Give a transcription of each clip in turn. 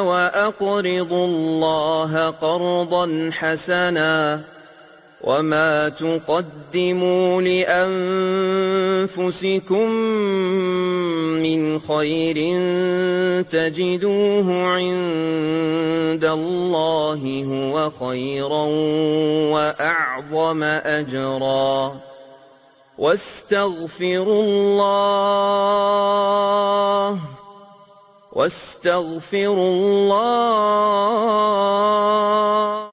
وأقرضوا الله قرضا حسنا وما تقدموا لأنفسكم من خير تجدوه عند الله هو خيرا وأعظم أجرا واستغفروا الله واستغفروا الله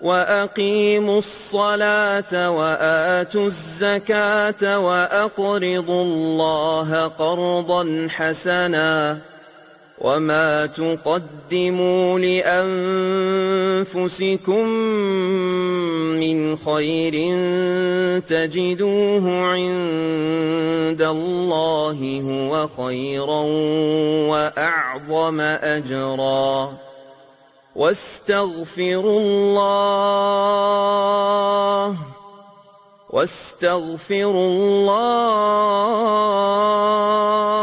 واقيموا الصلاه واتوا الزكاه واقرضوا الله قرضا حسنا وما تقدموا لأنفسكم من خير تجدوه عند الله هو خيرا وأعظم أجرا واستغفروا الله واستغفروا الله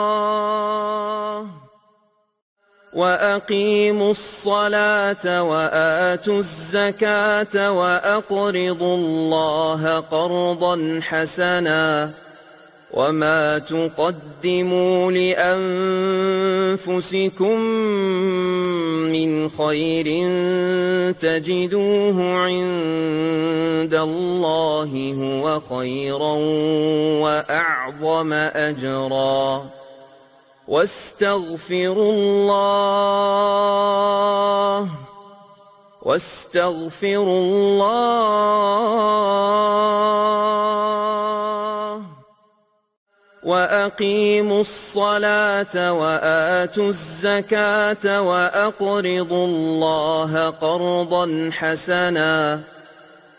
وأقيموا الصلاة وآتوا الزكاة وأقرضوا الله قرضا حسنا وما تقدموا لأنفسكم من خير تجدوه عند الله هو خيرا وأعظم أجراً واستغفروا الله واستغفروا الله واقيموا الصلاه واتوا الزكاه واقرضوا الله قرضا حسنا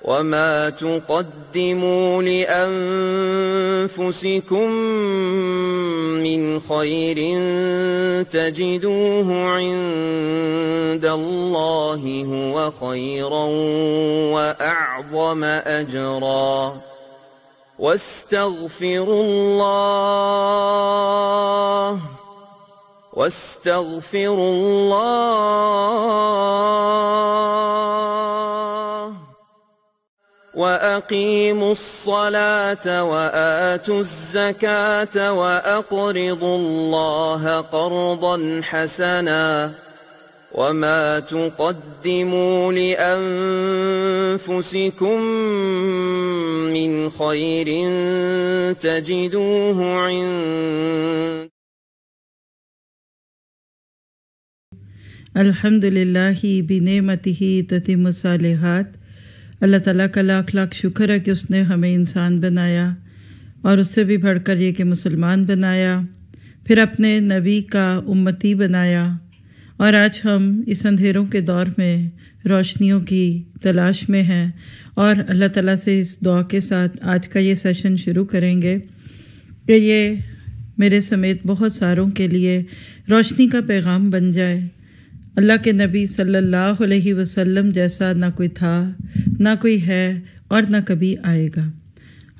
وما تقدموا لأنفسكم من خير تجدوه عند الله هو خيرا وأعظم أجرا واستغفروا الله واستغفروا الله وأقيموا الصلاة وآتوا الزكاة وأقرضوا الله قرضا حسنا وما تقدموا لأنفسكم من خير تجدوه عند الحمد لله بنعمته تتم الصالحات अल्लाह ताला का लाख लाख शुक्र है कि उसने हमें इंसान बनाया और उससे भी बढ़कर ये कि मुसलमान बनाया फिर अपने नबी का उम्मती बनाया और आज हम इस अंधेरों के दौर में रोशनियों की तलाश में हैं और अल्लाह ताला से इस दुआ के साथ आज का ये सेशन शुरू करेंगे कि ये मेरे समेत बहुत सारों के लिए रोशनी का पैगाम बन जाए अल्लाह के नबी सल्लल्लाहु अलैहि वसल्लम जैसा ना कोई था ना कोई है और ना कभी आएगा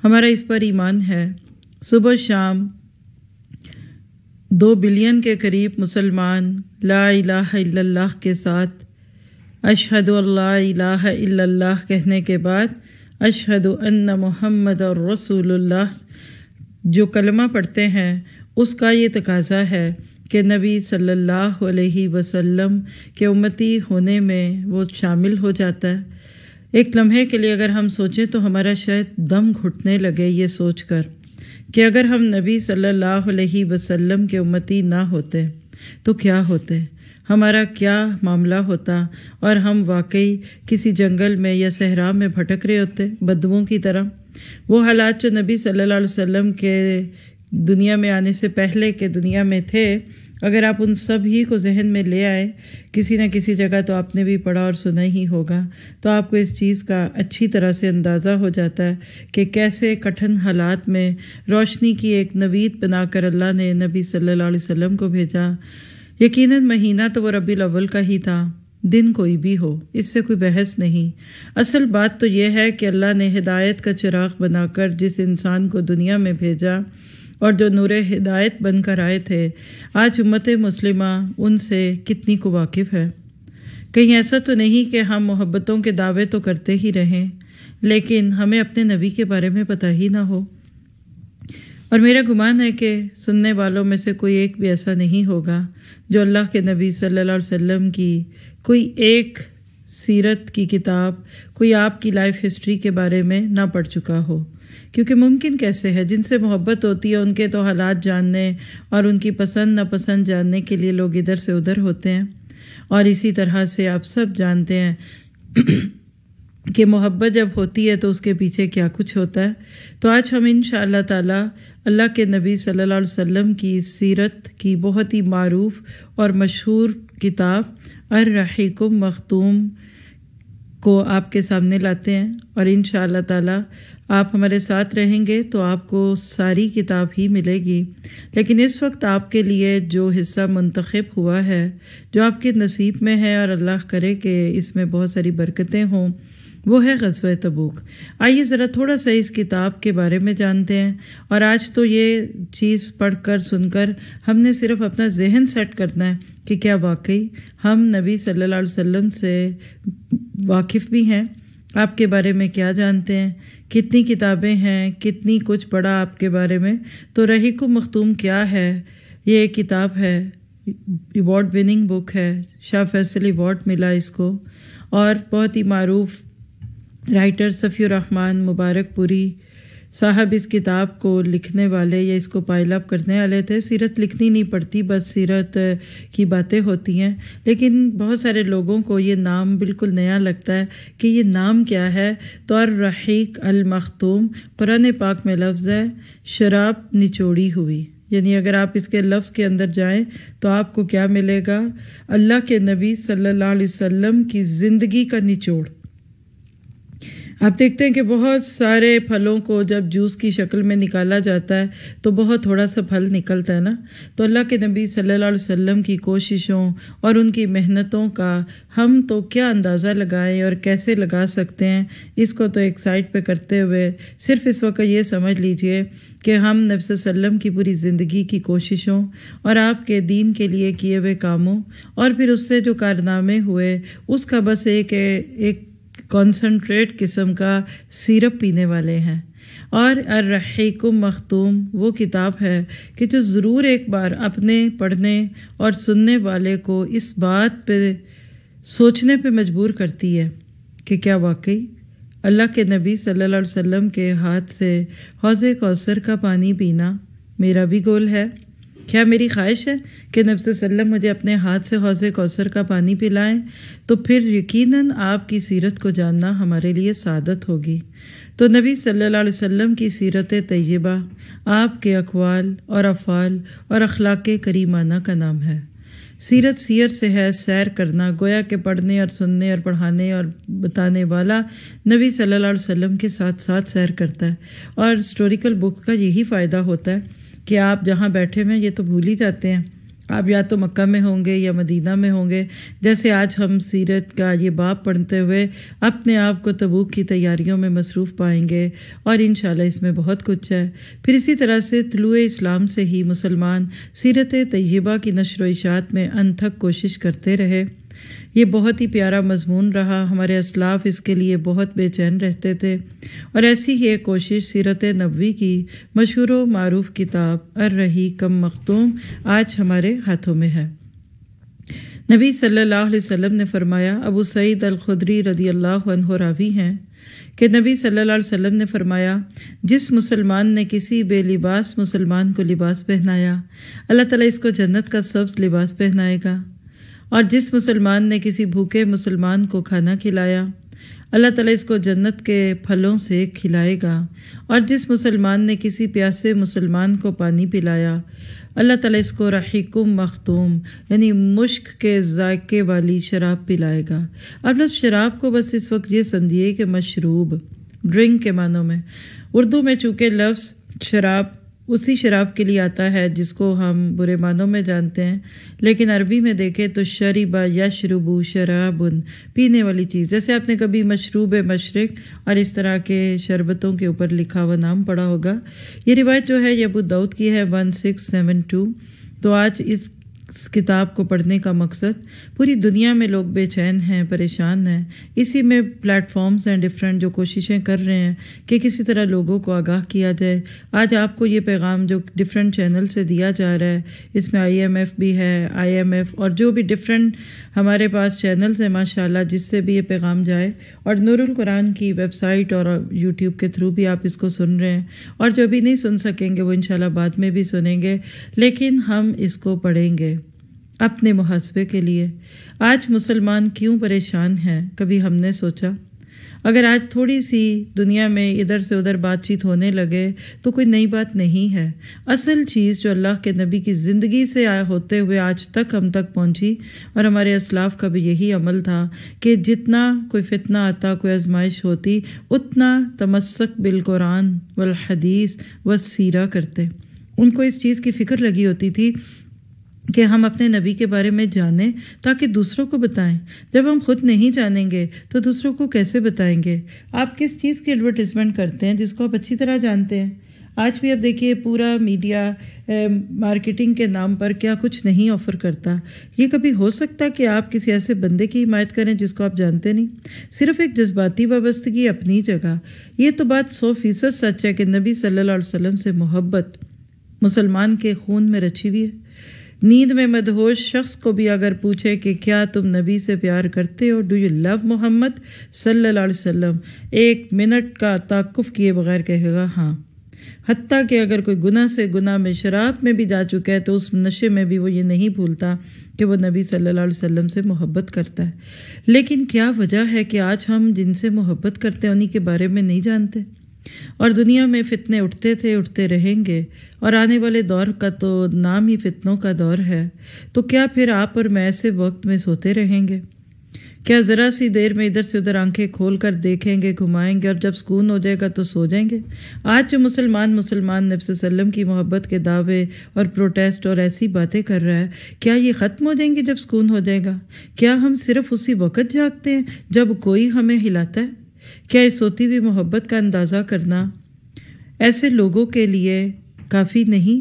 हमारा इस पर ईमान है सुबह शाम दो बिलियन के करीब मुसलमान ला इलाह इल्लल्लाह के साथ अशहद अल्लाह इल्लल्लाह कहने के बाद अशहद अन्न मोहम्मद और रसूलुल्लाह जो कलमा पढ़ते हैं उसका ये तकाजा है के नबी सल्लल्लाहु अलैहि वसल्लम के उम्मती होने में वो शामिल हो जाता है एक लम्हे के लिए अगर हम सोचें तो हमारा शायद दम घुटने लगे ये सोचकर कि अगर हम नबी सल्लल्लाहु अलैहि वसल्लम के उम्मती ना होते तो क्या होते हमारा क्या मामला होता और हम वाकई किसी जंगल में या सहरा में भटक रहे होते बदबुओं की तरह वो हालात जो नबी सल्लल्लाहु अलैहि वसल्लम के दुनिया में आने से पहले के दुनिया में थे अगर आप उन सब ही को जहन में ले आए किसी न किसी जगह तो आपने भी पढ़ा और सुना ही होगा तो आपको इस चीज़ का अच्छी तरह से अंदाज़ा हो जाता है कि कैसे कठिन हालात में रोशनी की एक नवीद बनाकर अल्लाह ने नबी सल्लल्लाहु अलैहि वसल्लम को भेजा यकीनन महीना तो वो रबी अव्वल का ही था दिन कोई भी हो इससे कोई बहस नहीं असल बात तो यह है कि अल्लाह ने हिदायत का चिराग बनाकर जिस इंसान को दुनिया में भेजा और जो नूर हिदायत बनकर आए थे आज उम्मत मुस्लिमा उनसे कितनी को वाकिफ़ है कहीं ऐसा तो नहीं कि हम मोहब्बतों के दावे तो करते ही रहें लेकिन हमें अपने नबी के बारे में पता ही ना हो और मेरा गुमान है कि सुनने वालों में से कोई एक भी ऐसा नहीं होगा जो अल्लाह के नबी सल्लल्लाहु अलैहि वसल्लम की कोई एक सीरत की किताब कोई आपकी लाइफ हिस्ट्री के बारे में ना पढ़ चुका हो क्योंकि मुमकिन कैसे है जिनसे मोहब्बत होती है उनके तो हालात जानने और उनकी पसंद नापसंद जानने के लिए लोग इधर से उधर होते हैं और इसी तरह से आप सब जानते हैं कि मोहब्बत जब होती है तो उसके पीछे क्या कुछ होता है तो आज हम इन ताला अल्लाह के नबी सल्लल्लाहु अलैहि वसल्लम की सीरत की बहुत ही मरूफ और मशहूर किताब अर्रहीकुम मखतूम को आपके सामने लाते हैं और इन ताला आप हमारे साथ रहेंगे तो आपको सारी किताब ही मिलेगी लेकिन इस वक्त आपके लिए जो हिस्सा मंतखब हुआ है जो आपके नसीब में है और अल्लाह करे कि इसमें बहुत सारी बरकतें हों वो है गजब तबूक आइए ज़रा थोड़ा सा इस किताब के बारे में जानते हैं और आज तो ये चीज़ पढ़कर सुनकर हमने सिर्फ अपना जहन सेट करना है कि क्या वाकई हम नबी सल्लल्लाहु अलैहि वसल्लम से वाकिफ़ भी हैं आपके बारे में क्या जानते हैं कितनी किताबें हैं कितनी कुछ पढ़ा आपके बारे में तो रही को मखतूम क्या है ये एक किताब है अवार्ड विनिंग बुक है शाह फैसल अवार्ड मिला इसको और बहुत ही मरूफ राइटर सफ़ी रहमान मुबारकपुरी साहब इस किताब को लिखने वाले या इसको पायलप करने वाले थे सीरत लिखनी नहीं पड़ती बस सीरत की बातें होती हैं लेकिन बहुत सारे लोगों को ये नाम बिल्कुल नया लगता है कि ये नाम क्या है तो रहीक अलमखतूम पुराने पाक में लफ्ज़ है शराब निचोड़ी हुई यानी अगर आप इसके लफ्ज़ के अंदर जाएं तो आपको क्या मिलेगा अल्लाह के नबी सल्लल्लाहु अलैहि वसल्लम की ज़िंदगी का निचोड़ आप देखते हैं कि बहुत सारे फलों को जब जूस की शक्ल में निकाला जाता है तो बहुत थोड़ा सा फल निकलता है ना तो अल्लाह के नबी सल्लल्लाहु अलैहि वसल्लम की कोशिशों और उनकी मेहनतों का हम तो क्या अंदाज़ा लगाएं और कैसे लगा सकते हैं इसको तो एक साइड पे करते हुए सिर्फ इस वक्त ये समझ लीजिए कि हम नबी वसल्लम की पूरी ज़िंदगी की कोशिशों और आपके दीन के लिए किए हुए कामों और फिर उससे जो कारनामे हुए उसका बस एक एक कॉन्सनट्रेट किस्म का सिरप पीने वाले हैं और अर्रहीकुम मखतूम वो किताब है कि जो ज़रूर एक बार अपने पढ़ने और सुनने वाले को इस बात पे सोचने पे मजबूर करती है कि क्या वाकई अल्लाह के नबी सल्लल्लाहु अलैहि वसल्लम के हाथ से हौज़ कौसर का पानी पीना मेरा भी गोल है क्या मेरी ख्वाहिश है कि नब्सम मुझे अपने हाथ से हौज कौसर का पानी पिलाएं तो फिर यकीनन आपकी सीरत को जानना हमारे लिए सादत होगी तो नबी सल्लल्लाहु अलैहि वसल्लम की सीरत तय्यबा आपके अकवाल और अफ़ाल और अखलाक करीमाना का नाम है सीरत सीर से है सैर करना गोया के पढ़ने और सुनने और पढ़ाने और बताने वाला नबी सल्लल्लाहु अलैहि वसल्लम के साथ साथ सैर करता है और हिस्टोरिकल बुक का यही फ़ायदा होता है कि आप जहाँ बैठे हुए हैं ये तो भूल ही जाते हैं आप या तो मक्का में होंगे या मदीना में होंगे जैसे आज हम सीरत का ये बाप पढ़ते हुए अपने आप को तबूक की तैयारियों में मसरूफ़ पाएंगे और इन इसमें बहुत कुछ है फिर इसी तरह से तलु इस्लाम से ही मुसलमान सीरत तय्यबा की नशर में अनथक कोशिश करते रहे ये बहुत ही प्यारा मजमून रहा हमारे असलाफ इसके लिए बहुत बेचैन रहते थे और ऐसी ही एक कोशिश सीरत नबी की मशहूर मरूफ किताब अर रही कम मखतूम आज हमारे हाथों में है नबी सल्लल्लाहु अलैहि वसल्लम ने फरमाया अबू सईद अल खुदरी रदी अल्लाह रावी हैं कि नबी सल्लल्लाहु अलैहि वसल्लम ने फरमाया जिस मुसलमान ने किसी बेलिबास मुसलमान को लिबास पहनाया अल्लाह ताला इसको जन्नत का सब्ज़ लिबास पहनाएगा और जिस मुसलमान ने किसी भूखे मुसलमान को खाना खिलाया अल्लाह ताला इसको जन्नत के फलों से खिलाएगा और जिस मुसलमान ने किसी प्यासे मुसलमान को पानी पिलाया अल्लाह ताला इसको रहीकुम मखतूम यानी मुश्क के जायके वाली शराब पिलाएगा अब लोग शराब को बस इस वक्त ये समझिए कि मशरूब ड्रिंक के मानों में उर्दू में चूँकि लफ्ज़ शराब उसी शराब के लिए आता है जिसको हम बुरे मानों में जानते हैं लेकिन अरबी में देखें तो शरीबा यशरुबू शराबुन पीने वाली चीज़ जैसे आपने कभी मशरूब मशरक और इस तरह के शरबतों के ऊपर लिखा हुआ नाम पढ़ा होगा ये रिवायत जो है यबू दाऊद की है वन सिक्स सेवन टू तो आज इस इस किताब को पढ़ने का मकसद पूरी दुनिया में लोग बेचैन हैं परेशान हैं इसी में प्लेटफॉर्म्स हैं डिफरेंट जो कोशिशें कर रहे हैं कि किसी तरह लोगों को आगाह किया जाए आज आपको ये पैगाम जो डिफरेंट चैनल से दिया जा रहा है इसमें आईएमएफ भी है आईएमएफ और जो भी डिफरेंट हमारे पास चैनल्स हैं माशाला जिससे भी ये पैगाम जाए और नूरुल कुरान की वेबसाइट और यूट्यूब के थ्रू भी आप इसको सुन रहे हैं और जो भी नहीं सुन सकेंगे वो इन बाद में भी सुनेंगे लेकिन हम इसको पढ़ेंगे अपने मुहासबे के लिए आज मुसलमान क्यों परेशान हैं कभी हमने सोचा अगर आज थोड़ी सी दुनिया में इधर से उधर बातचीत होने लगे तो कोई नई बात नहीं है असल चीज़ जो अल्लाह के नबी की ज़िंदगी से आए होते हुए आज तक हम तक पहुंची और हमारे असलाफ का भी यही अमल था कि जितना कोई फितना आता कोई आजमाइश होती उतना तमस्क बिल कुरान हदीस व सीरा करते उनको इस चीज़ की फ़िक्र लगी होती थी कि हम अपने नबी के बारे में जानें ताकि दूसरों को बताएं जब हम खुद नहीं जानेंगे तो दूसरों को कैसे बताएंगे आप किस चीज़ की एडवर्टिजमेंट करते हैं जिसको आप अच्छी तरह जानते हैं आज भी आप देखिए पूरा मीडिया मार्केटिंग के नाम पर क्या कुछ नहीं ऑफर करता ये कभी हो सकता कि आप किसी ऐसे बंदे की हिमायत करें जिसको आप जानते नहीं सिर्फ एक जज्बाती वाबस्तगी अपनी जगह ये तो बात सौ फीसद सच है कि नबी सल्लल्लाहु अलैहि वसल्लम से मोहब्बत मुसलमान के खून में रची हुई है नींद में मदहोश शख्स को भी अगर पूछे कि क्या तुम नबी से प्यार करते हो डू यू लव मोहम्मद सल्लल्लाहु एक मिनट का ताकुफ़ किए बगैर कहेगा हाँ हती कि अगर कोई गुना से गुना में शराब में भी जा चुका है तो उस नशे में भी वो ये नहीं भूलता कि वो नबी सल्लल्लाहु अलैहि वसल्लम से मोहब्बत करता है लेकिन क्या वजह है कि आज हम जिनसे मोहब्बत करते हैं उन्हीं के बारे में नहीं जानते और दुनिया में फितने उठते थे उठते रहेंगे और आने वाले दौर का तो नाम ही फितनों का दौर है तो क्या फिर आप और मैं ऐसे वक्त में सोते रहेंगे क्या ज़रा सी देर में इधर से उधर आंखें खोल कर देखेंगे घुमाएंगे और जब सुकून हो जाएगा तो सो जाएंगे आज जो मुसलमान मुसलमान नबसम की मोहब्बत के दावे और प्रोटेस्ट और ऐसी बातें कर रहा है क्या ये ख़त्म हो जाएंगी जब सुकून हो जाएगा क्या हम सिर्फ उसी वक़्त जागते हैं जब कोई हमें हिलाता है क्या इस सोती हुई मोहब्बत का अंदाज़ा करना ऐसे लोगों के लिए काफ़ी नहीं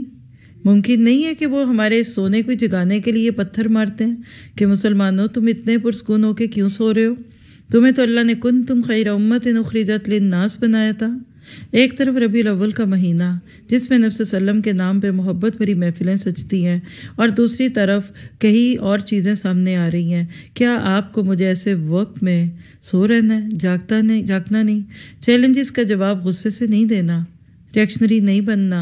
मुमकिन नहीं है कि वो हमारे सोने को जगाने के लिए पत्थर मारते हैं कि मुसलमानों तुम इतने पुरस्कून हो के क्यों सो रहे हो तुम्हें तो अल्लाह ने कुन तुम खैर उम्मत नखरीजत नास बनाया था एक तरफ रबी अव्वल का महीना जिसमें नब्स के नाम पे मोहब्बत भरी महफिलें सजती हैं और दूसरी तरफ कई और चीज़ें सामने आ रही हैं क्या आपको मुझे ऐसे वक्त में सो रहना है जागता नहीं जागना नहीं चैलेंजेस का जवाब गुस्से से नहीं देना रिएक्शनरी नहीं बनना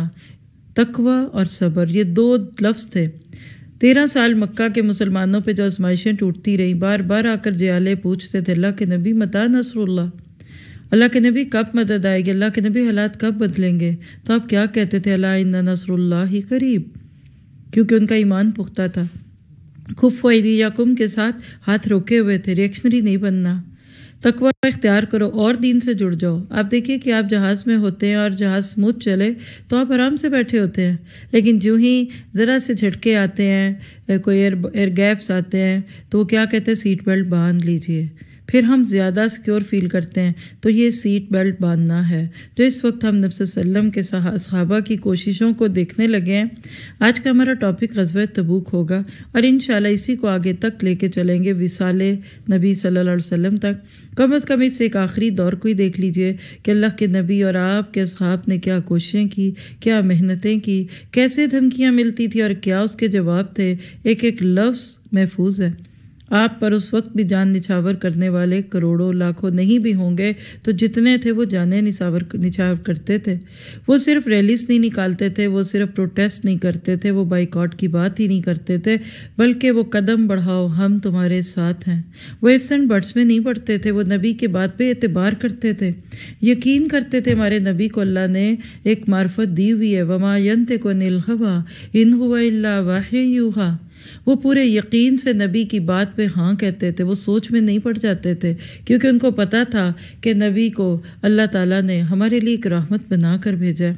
तकवा और सब्र ये दो लफ्ज़ थे तेरह साल मक्का के मुसलमानों पे जो आजमाइशें टूटती रहीं बार बार आकर जयाले पूछते थे अल्लाह के नबी मता नसरुल्ला अल्लाह के नबी कब मदद आएगी अल्लाह के नबी हालात कब बदलेंगे तो आप क्या कहते थे अला नसरुल्ला ही करीब क्योंकि उनका ईमान पुख्ता था खुफ कुम के साथ हाथ रोके हुए थे रिएक्शनरी नहीं बनना तकवा इख्तियार करो और दीन से जुड़ जाओ आप देखिए कि आप जहाज़ में होते हैं और जहाज़ स्मूथ चले तो आप आराम से बैठे होते हैं लेकिन जो ही ज़रा से झटके आते हैं कोई एयर एयर गैप्स आते हैं तो वो क्या कहते हैं सीट बेल्ट बांध लीजिए फिर हम ज़्यादा सिक्योर फील करते हैं तो ये सीट बेल्ट बांधना है तो इस वक्त हम नब्सम के सहाबा की कोशिशों को देखने लगे हैं आज का हमारा टॉपिक गजब तबूक होगा और इन इसी को आगे तक लेके चलेंगे विसाल नबी सल्लल्लाहु अलैहि वसल्लम तक कम अज़ कम इस एक आखिरी दौर को ही देख लीजिए कि अल्लाह के नबी और आपके असहाब ने क्या कोशिशें की क्या मेहनतें की कैसे धमकियाँ मिलती थी और क्या उसके जवाब थे एक एक लफ्ज़ महफूज है आप पर उस वक्त भी जान निछावर करने वाले करोड़ों लाखों नहीं भी होंगे तो जितने थे वो जाने निछावर निछावर करते थे वो सिर्फ रैलीस नहीं निकालते थे वो सिर्फ प्रोटेस्ट नहीं करते थे वो बाइकआउट की बात ही नहीं करते थे बल्कि वो कदम बढ़ाओ हम तुम्हारे साथ हैं वो इफ्स एंड बर्ड्स में नहीं पढ़ते थे वो नबी के बात पर एतबार करते थे यकीन करते थे हमारे नबी को अल्लाह ने एक मार्फत दी हुई है वमा यंत को निलहवा इन हुआ वाह यूहा वो पूरे यकीन से नबी की बात पे हाँ कहते थे वो सोच में नहीं पड़ जाते थे क्योंकि उनको पता था कि नबी को अल्लाह ताला ने हमारे लिए एक रहमत बना कर भेजा है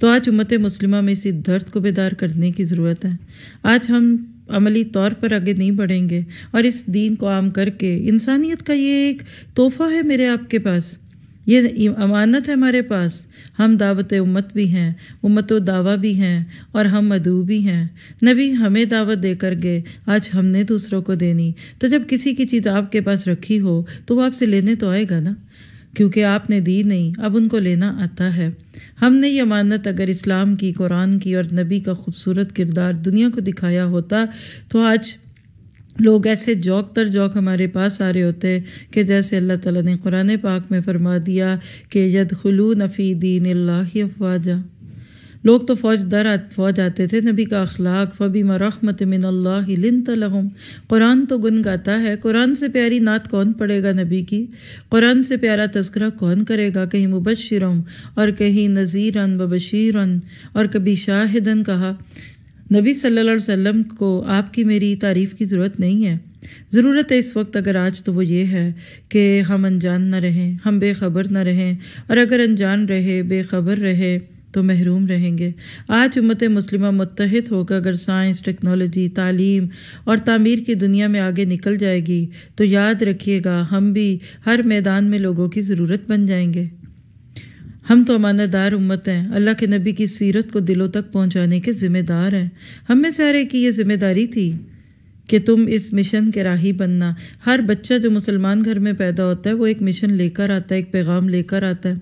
तो आज उम्मत मुस्लिमा में इसी दर्द को बेदार करने की ज़रूरत है आज हम अमली तौर पर आगे नहीं बढ़ेंगे और इस दीन को आम करके इंसानियत का ये एक तोहफा है मेरे आपके पास ये अमानत है हमारे पास हम दावत उम्मत भी हैं उम्मत दावा भी हैं और हम मधु भी हैं नबी हमें दावत देकर गए आज हमने दूसरों को देनी तो जब किसी की चीज़ आपके पास रखी हो तो वो आपसे लेने तो आएगा ना क्योंकि आपने दी नहीं अब उनको लेना आता है हमने ये मानत अगर इस्लाम की कुरान की और नबी का खूबसूरत किरदार दुनिया को दिखाया होता तो आज लोग ऐसे जौक तर जौक हमारे पास आ रहे होते हैं कि जैसे अल्लाह ताला ने कुरान पाक में फरमा दिया कि यद खलू नफ़ी दीन अफवाजा लोग तो फौजदार फौज आते थे नबी का अखलाक फ़बी मरहमत मिन अल्लाह लिन कुरान तो गुन गाता है कुरान से प्यारी नात कौन पढ़ेगा नबी की कुरान से प्यारा तस्करा कौन करेगा कहीं मुबशरम और कहीं नज़ीरन बबशीरन और कभी शाहिदन कहा नबी सल्लल्लाहु अलैहि वसल्लम को आपकी मेरी तारीफ़ की ज़रूरत नहीं है ज़रूरत है इस वक्त अगर आज तो वो ये है कि हम अनजान ना रहें हम बेखबर ना रहें और अगर अनजान रहे बेखबर रहे तो महरूम रहेंगे आज उम्मत मुस्लिम मुतहद होकर अगर साइंस टेक्नोलॉजी तालीम और तामीर की दुनिया में आगे निकल जाएगी तो याद रखिएगा हम भी हर मैदान में लोगों की ज़रूरत बन जाएंगे हम तो अमानतदार उम्मत हैं अल्लाह के नबी की सीरत को दिलों तक पहुंचाने के ज़िम्मेदार हैं हम में सारे की ये ज़िम्मेदारी थी कि तुम इस मिशन के राही बनना हर बच्चा जो मुसलमान घर में पैदा होता है वो एक मिशन लेकर आता है एक पैगाम लेकर आता है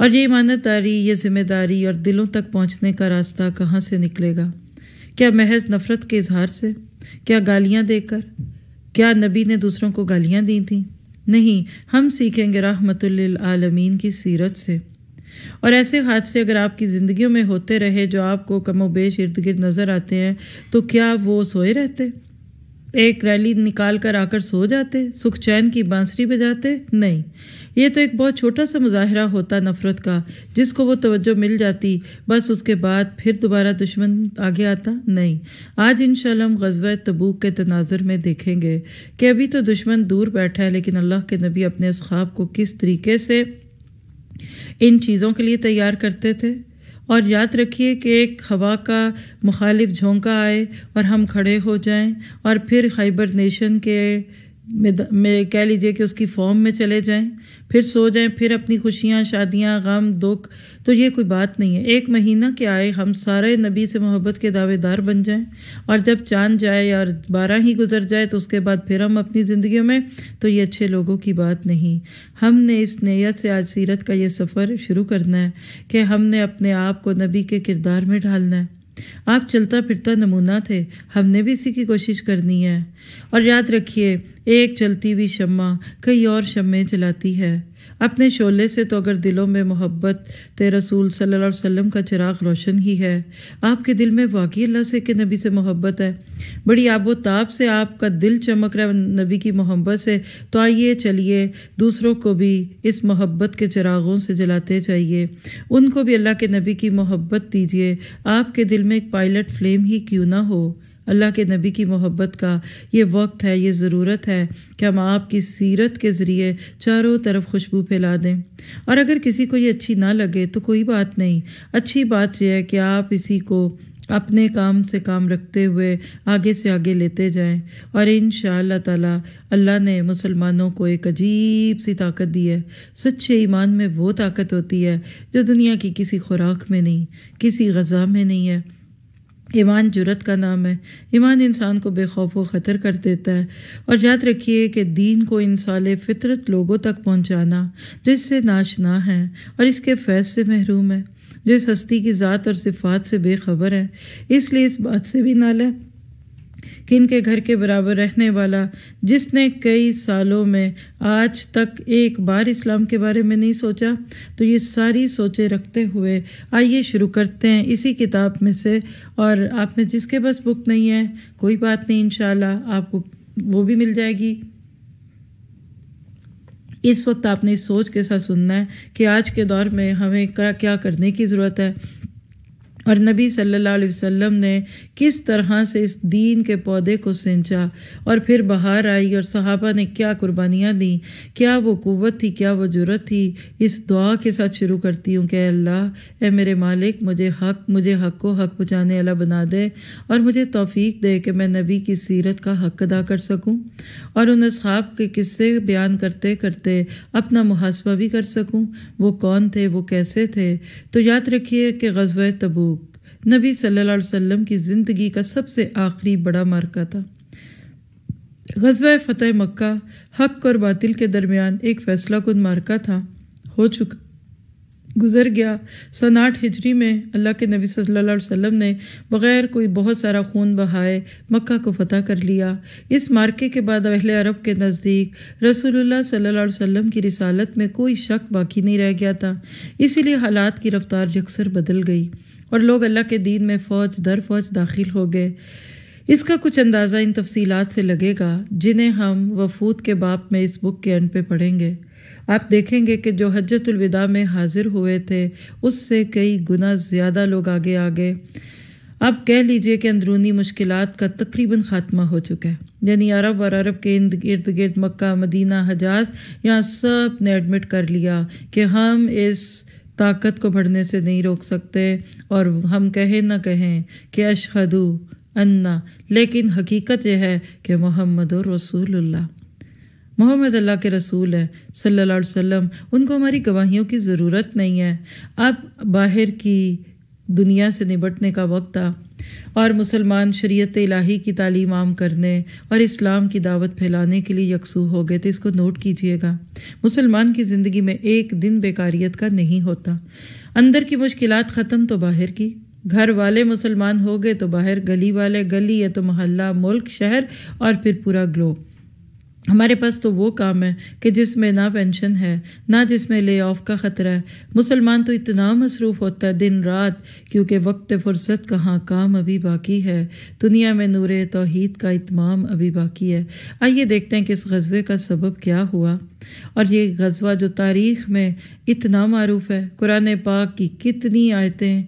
और ये ईमानतदारी ये ज़िम्मेदारी और दिलों तक पहुँचने का रास्ता कहाँ से निकलेगा क्या महज नफ़रत के इजहार से क्या गालियाँ देकर क्या नबी ने दूसरों को गालियाँ दी थी नहीं हम सीखेंगे रहमतुल्लिल आलमीन की सीरत से और ऐसे हादसे अगर आपकी ज़िंदगी में होते रहे जो आपको बेश इर्द गिर्द नज़र आते हैं तो क्या वो सोए रहते एक रैली निकाल कर आकर सो जाते सुख चैन की बांसुरी बजाते नहीं ये तो एक बहुत छोटा सा मुजाहरा होता नफ़रत का जिसको वो तवज्जो मिल जाती बस उसके बाद फिर दोबारा दुश्मन आगे आता नहीं आज इन हम गजब तबूक के तनाजर में देखेंगे कि अभी तो दुश्मन दूर बैठा है लेकिन अल्लाह के नबी अपने इस ख्वाब को किस तरीके से इन चीज़ों के लिए तैयार करते थे और याद रखिए कि एक हवा का मुखालिफ झोंका आए और हम खड़े हो जाएं और फिर खैबर नेशन के में, कह लीजिए कि उसकी फॉर्म में चले जाएं फिर सो जाएं फिर अपनी खुशियाँ शादियाँ गम दुख तो ये कोई बात नहीं है एक महीना के आए हम सारे नबी से मोहब्बत के दावेदार बन जाएं और जब चांद जाए और बारह ही गुजर जाए तो उसके बाद फिर हम अपनी ज़िंदगियों में तो ये अच्छे लोगों की बात नहीं हमने इस नैयत से आज सीरत का ये सफ़र शुरू करना है कि हमने अपने आप को नबी के किरदार में ढालना है आप चलता फिरता नमूना थे हमने भी इसी की कोशिश करनी है और याद रखिए एक चलती हुई शम्मा कई और शमें चलाती है अपने शोले से तो अगर दिलों में मोहब्बत ते रसूल सल्लल्लाहु अलैहि वसल्लम का चिराग रोशन ही है आपके दिल में वाकई अल्लाह से के नबी से मोहब्बत है बड़ी आबो से आपका दिल चमक रहा है नबी की मोहब्बत से तो आइए चलिए दूसरों को भी इस मोहब्बत के चिरागों से जलाते जाइए उनको भी अल्लाह के नबी की मोहब्बत दीजिए आपके दिल में एक पायलट फ्लेम ही क्यों ना हो अल्लाह के नबी की मोहब्बत का ये वक्त है ये ज़रूरत है कि हम आपकी सीरत के ज़रिए चारों तरफ खुशबू फैला दें और अगर किसी को ये अच्छी ना लगे तो कोई बात नहीं अच्छी बात यह है कि आप इसी को अपने काम से काम रखते हुए आगे से आगे लेते जाएं और इन ताला अल्लाह ने मुसलमानों को एक अजीब सी ताकत दी है सच्चे ईमान में वो ताकत होती है जो दुनिया की किसी खुराक में नहीं किसी गज़ा में नहीं है ईमान जुरत का नाम है ईमान इंसान को बेखौफ व ख़तर कर देता है और याद रखिए कि दीन को इंसाल फितरत लोगों तक पहुँचाना जो इससे नाशना है और इसके फैज़ से महरूम है जो इस हस्ती की ज़ात और सिफात से बेखबर है इसलिए इस बात से भी नाला किन के घर के बराबर रहने वाला जिसने कई सालों में आज तक एक बार इस्लाम के बारे में नहीं सोचा तो ये सारी सोचें रखते हुए आइए शुरू करते हैं इसी किताब में से और आप में जिसके पास बुक नहीं है कोई बात नहीं इन आपको वो भी मिल जाएगी इस वक्त आपने सोच के साथ सुनना है कि आज के दौर में हमें क्या क्या करने की ज़रूरत है और नबी सल्लल्लाहु अलैहि वसल्लम ने किस तरह से इस दीन के पौधे को सिंचा और फिर बाहर आई और सहाबा ने क्या कुर्बानियाँ दी क्या वो क़वत थी क्या वो जरूरत थी इस दुआ के साथ शुरू करती हूँ कि अल्लाह ए मेरे मालिक मुझे हक मुझे हक को हक पहुँचाने अला बना दे और मुझे तोफ़ी दे कि मैं नबी की सीरत का हक अदा कर सकूँ और उन अब के किस्से बयान करते करते अपना मुहासवा भी कर सकूँ वो कौन थे वो कैसे थे तो याद रखिए कि गजब तबूक नबी सल्लल्लाहु अलैहि वसल्लम की ज़िंदगी का सबसे आखिरी बड़ा मार्का था गजवा फ़तेह मक्का हक और बातिल के दरमियान एक फैसला कन मार्का था हो चुका गुजर गया सन आठ हिजरी में अल्लाह के नबी सल्लल्लाहु अलैहि वसल्लम ने बग़ैर कोई बहुत सारा खून बहाए मक्का को फतह कर लिया इस मार्के के बाद अहल अरब के नज़दीक रसूलुल्लाह सल्लल्लाहु अलैहि वसल्लम की रिसालत में कोई शक बाकी नहीं रह गया था इसीलिए हालात की रफ्तार यकसर बदल गई और लोग अल्लाह के दीन में फ़ौज दर फौज दाखिल हो गए इसका कुछ अंदाज़ा इन तफसीलात से लगेगा जिन्हें हम वफूद के बाप में इस बुक के एंड पे पढ़ेंगे आप देखेंगे कि जो हजरतुलविदा में हाजिर हुए थे उससे कई गुना ज़्यादा लोग आगे आ गए आप कह लीजिए कि अंदरूनी मुश्किल का तकरीबन ख़ात्मा हो चुका है यानी अरब और अरब के इर्द गिर्द गिर्द मक्का मदीना हजाज यहाँ सब ने एडमिट कर लिया कि हम इस ताकत को बढ़ने से नहीं रोक सकते और हम कहें ना कहें कि अशहदु अन्ना लेकिन हकीकत यह है कि मोहम्मद रसूलुल्लाह मोहम्मद अल्लाह के रसूल हैं सल्लल्लाहु अलैहि वसल्लम उनको हमारी गवाहियों की ज़रूरत नहीं है आप बाहर की दुनिया से निबटने का वक्त था और मुसलमान शरीयत इलाही की तालीम आम करने और इस्लाम की दावत फैलाने के लिए यकसू हो गए तो इसको नोट कीजिएगा मुसलमान की ज़िंदगी में एक दिन बेकारियत का नहीं होता अंदर की मुश्किल ख़त्म तो बाहर की घर वाले मुसलमान हो गए तो बाहर गली वाले गली या तो मोहल्ला मुल्क शहर और फिर पूरा ग्लोब हमारे पास तो वो काम है कि जिसमें ना पेंशन है ना जिसमें ले ऑफ का ख़तरा है मुसलमान तो इतना मसरूफ़ होता है दिन रात क्योंकि वक्त फ़ुर्सत कहाँ काम अभी बाकी है दुनिया में नूर तोहद का इतमाम अभी बाकी है आइए देखते हैं कि इस गज़बे का सबब क्या हुआ और ये गज़बा जो तारीख़ में इतना मरूफ है कुरान पाक की कितनी आयतें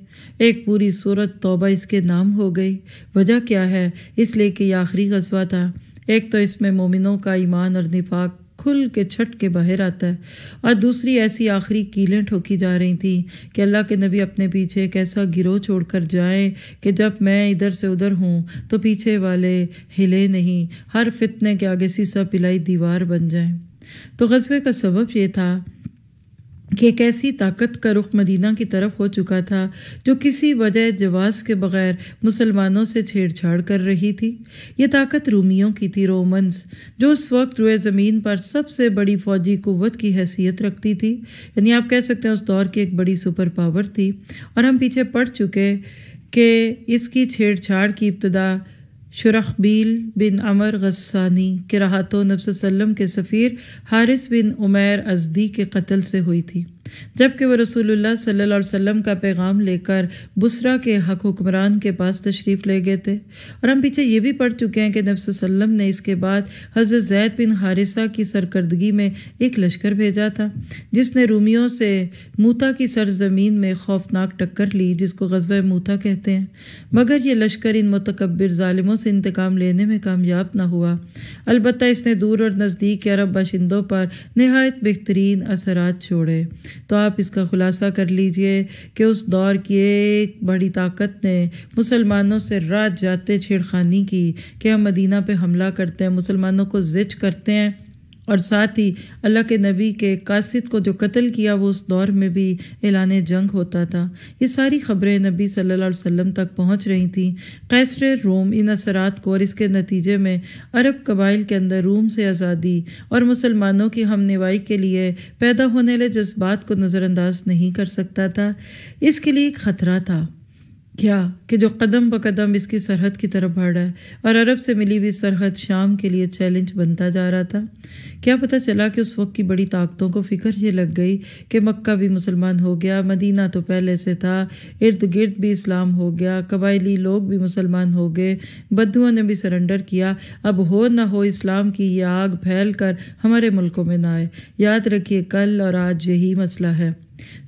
एक पूरी सूरत तोबा इसके नाम हो गई वजह क्या है इसलिए कि यह आखिरी गज़वा था एक तो इसमें मोमिनों का ईमान और निफाक खुल के छट के बाहर आता है और दूसरी ऐसी आखिरी कीलें ठोकी जा रही थी कि अल्लाह के नबी अपने पीछे एक ऐसा गिरोह छोड़ कर जाए कि जब मैं इधर से उधर हूँ तो पीछे वाले हिले नहीं हर फितने के आगे सीसा पिलाई दीवार बन जाए तो गजबे का सबब ये था कि एक ऐसी ताकत का रुख मदीना की तरफ हो चुका था जो किसी वजह जवाज के बगैर मुसलमानों से छेड़छाड़ कर रही थी ये ताकत रूमियों की थी रोमन्स जो उस वक्त रुए ज़मीन पर सबसे बड़ी फ़ौजी क़वत की हैसियत रखती थी यानी आप कह सकते हैं उस दौर की एक बड़ी सुपर पावर थी और हम पीछे पढ़ चुके कि इसकी छेड़छाड़ की इब्तदा शुरखबील बिन अमर गस्सानी के किरात नब्सम के सफ़ीर हारिस बिन उमैर अजदी के कत्ल से हुई थी जबकि वह रसूलुल्लाह सल्लल्लाहु अलैहि वसल्लम का पैगाम लेकर बुसरा के हक हुक्मरान के पास तशरीफ़ ले गए थे और हम पीछे ये भी पढ़ चुके हैं कि वसल्लम ने इसके बाद हज़रत जैद बिन हारिसा की सरकर्दगी में एक लश्कर भेजा था जिसने रूमियों से मूता की सरजमीन में खौफनाक टक्कर ली जिसको गजब मूता कहते हैं मगर ये लश्कर इन मतकबर ालिमों से इंतकाम लेने में कामयाब ना हुआ अलबत् इसने दूर और नज़दीक के अरब बाशिंदों पर नहायत बेहतरीन असरात छोड़े तो आप इसका खुलासा कर लीजिए कि उस दौर की एक बड़ी ताकत ने मुसलमानों से रात जाते छेड़खानी की कि हम मदीना पे हमला करते हैं मुसलमानों को जिच करते हैं और साथ ही अल्लाह के नबी के कासिद को जो कत्ल किया वो उस दौर में भी एलान जंग होता था ये सारी खबरें नबी सल्लल्लाहु अलैहि वसल्लम तक पहुंच रही थीं कैसर रोम इन असरात को और इसके नतीजे में अरब कबाइल के अंदर रूम से आज़ादी और मुसलमानों की हम के लिए पैदा होने वाले जज्बात को नज़रअंदाज नहीं कर सकता था इसके लिए एक ख़तरा था क्या कि जो कदम ब कदम इसकी सरहद की तरफ बढ़ रहा है और अरब से मिली हुई सरहद शाम के लिए चैलेंज बनता जा रहा था क्या पता चला कि उस वक्त की बड़ी ताकतों को फिक्र ये लग गई कि मक्का भी मुसलमान हो गया मदीना तो पहले से था इर्द गिर्द भी इस्लाम हो गया कबायली लोग भी मुसलमान हो गए बदुओं ने भी सरेंडर किया अब हो ना हो इस्लाम की ये आग फैल कर हमारे मुल्कों में ना आए याद रखिए कल और आज यही मसला है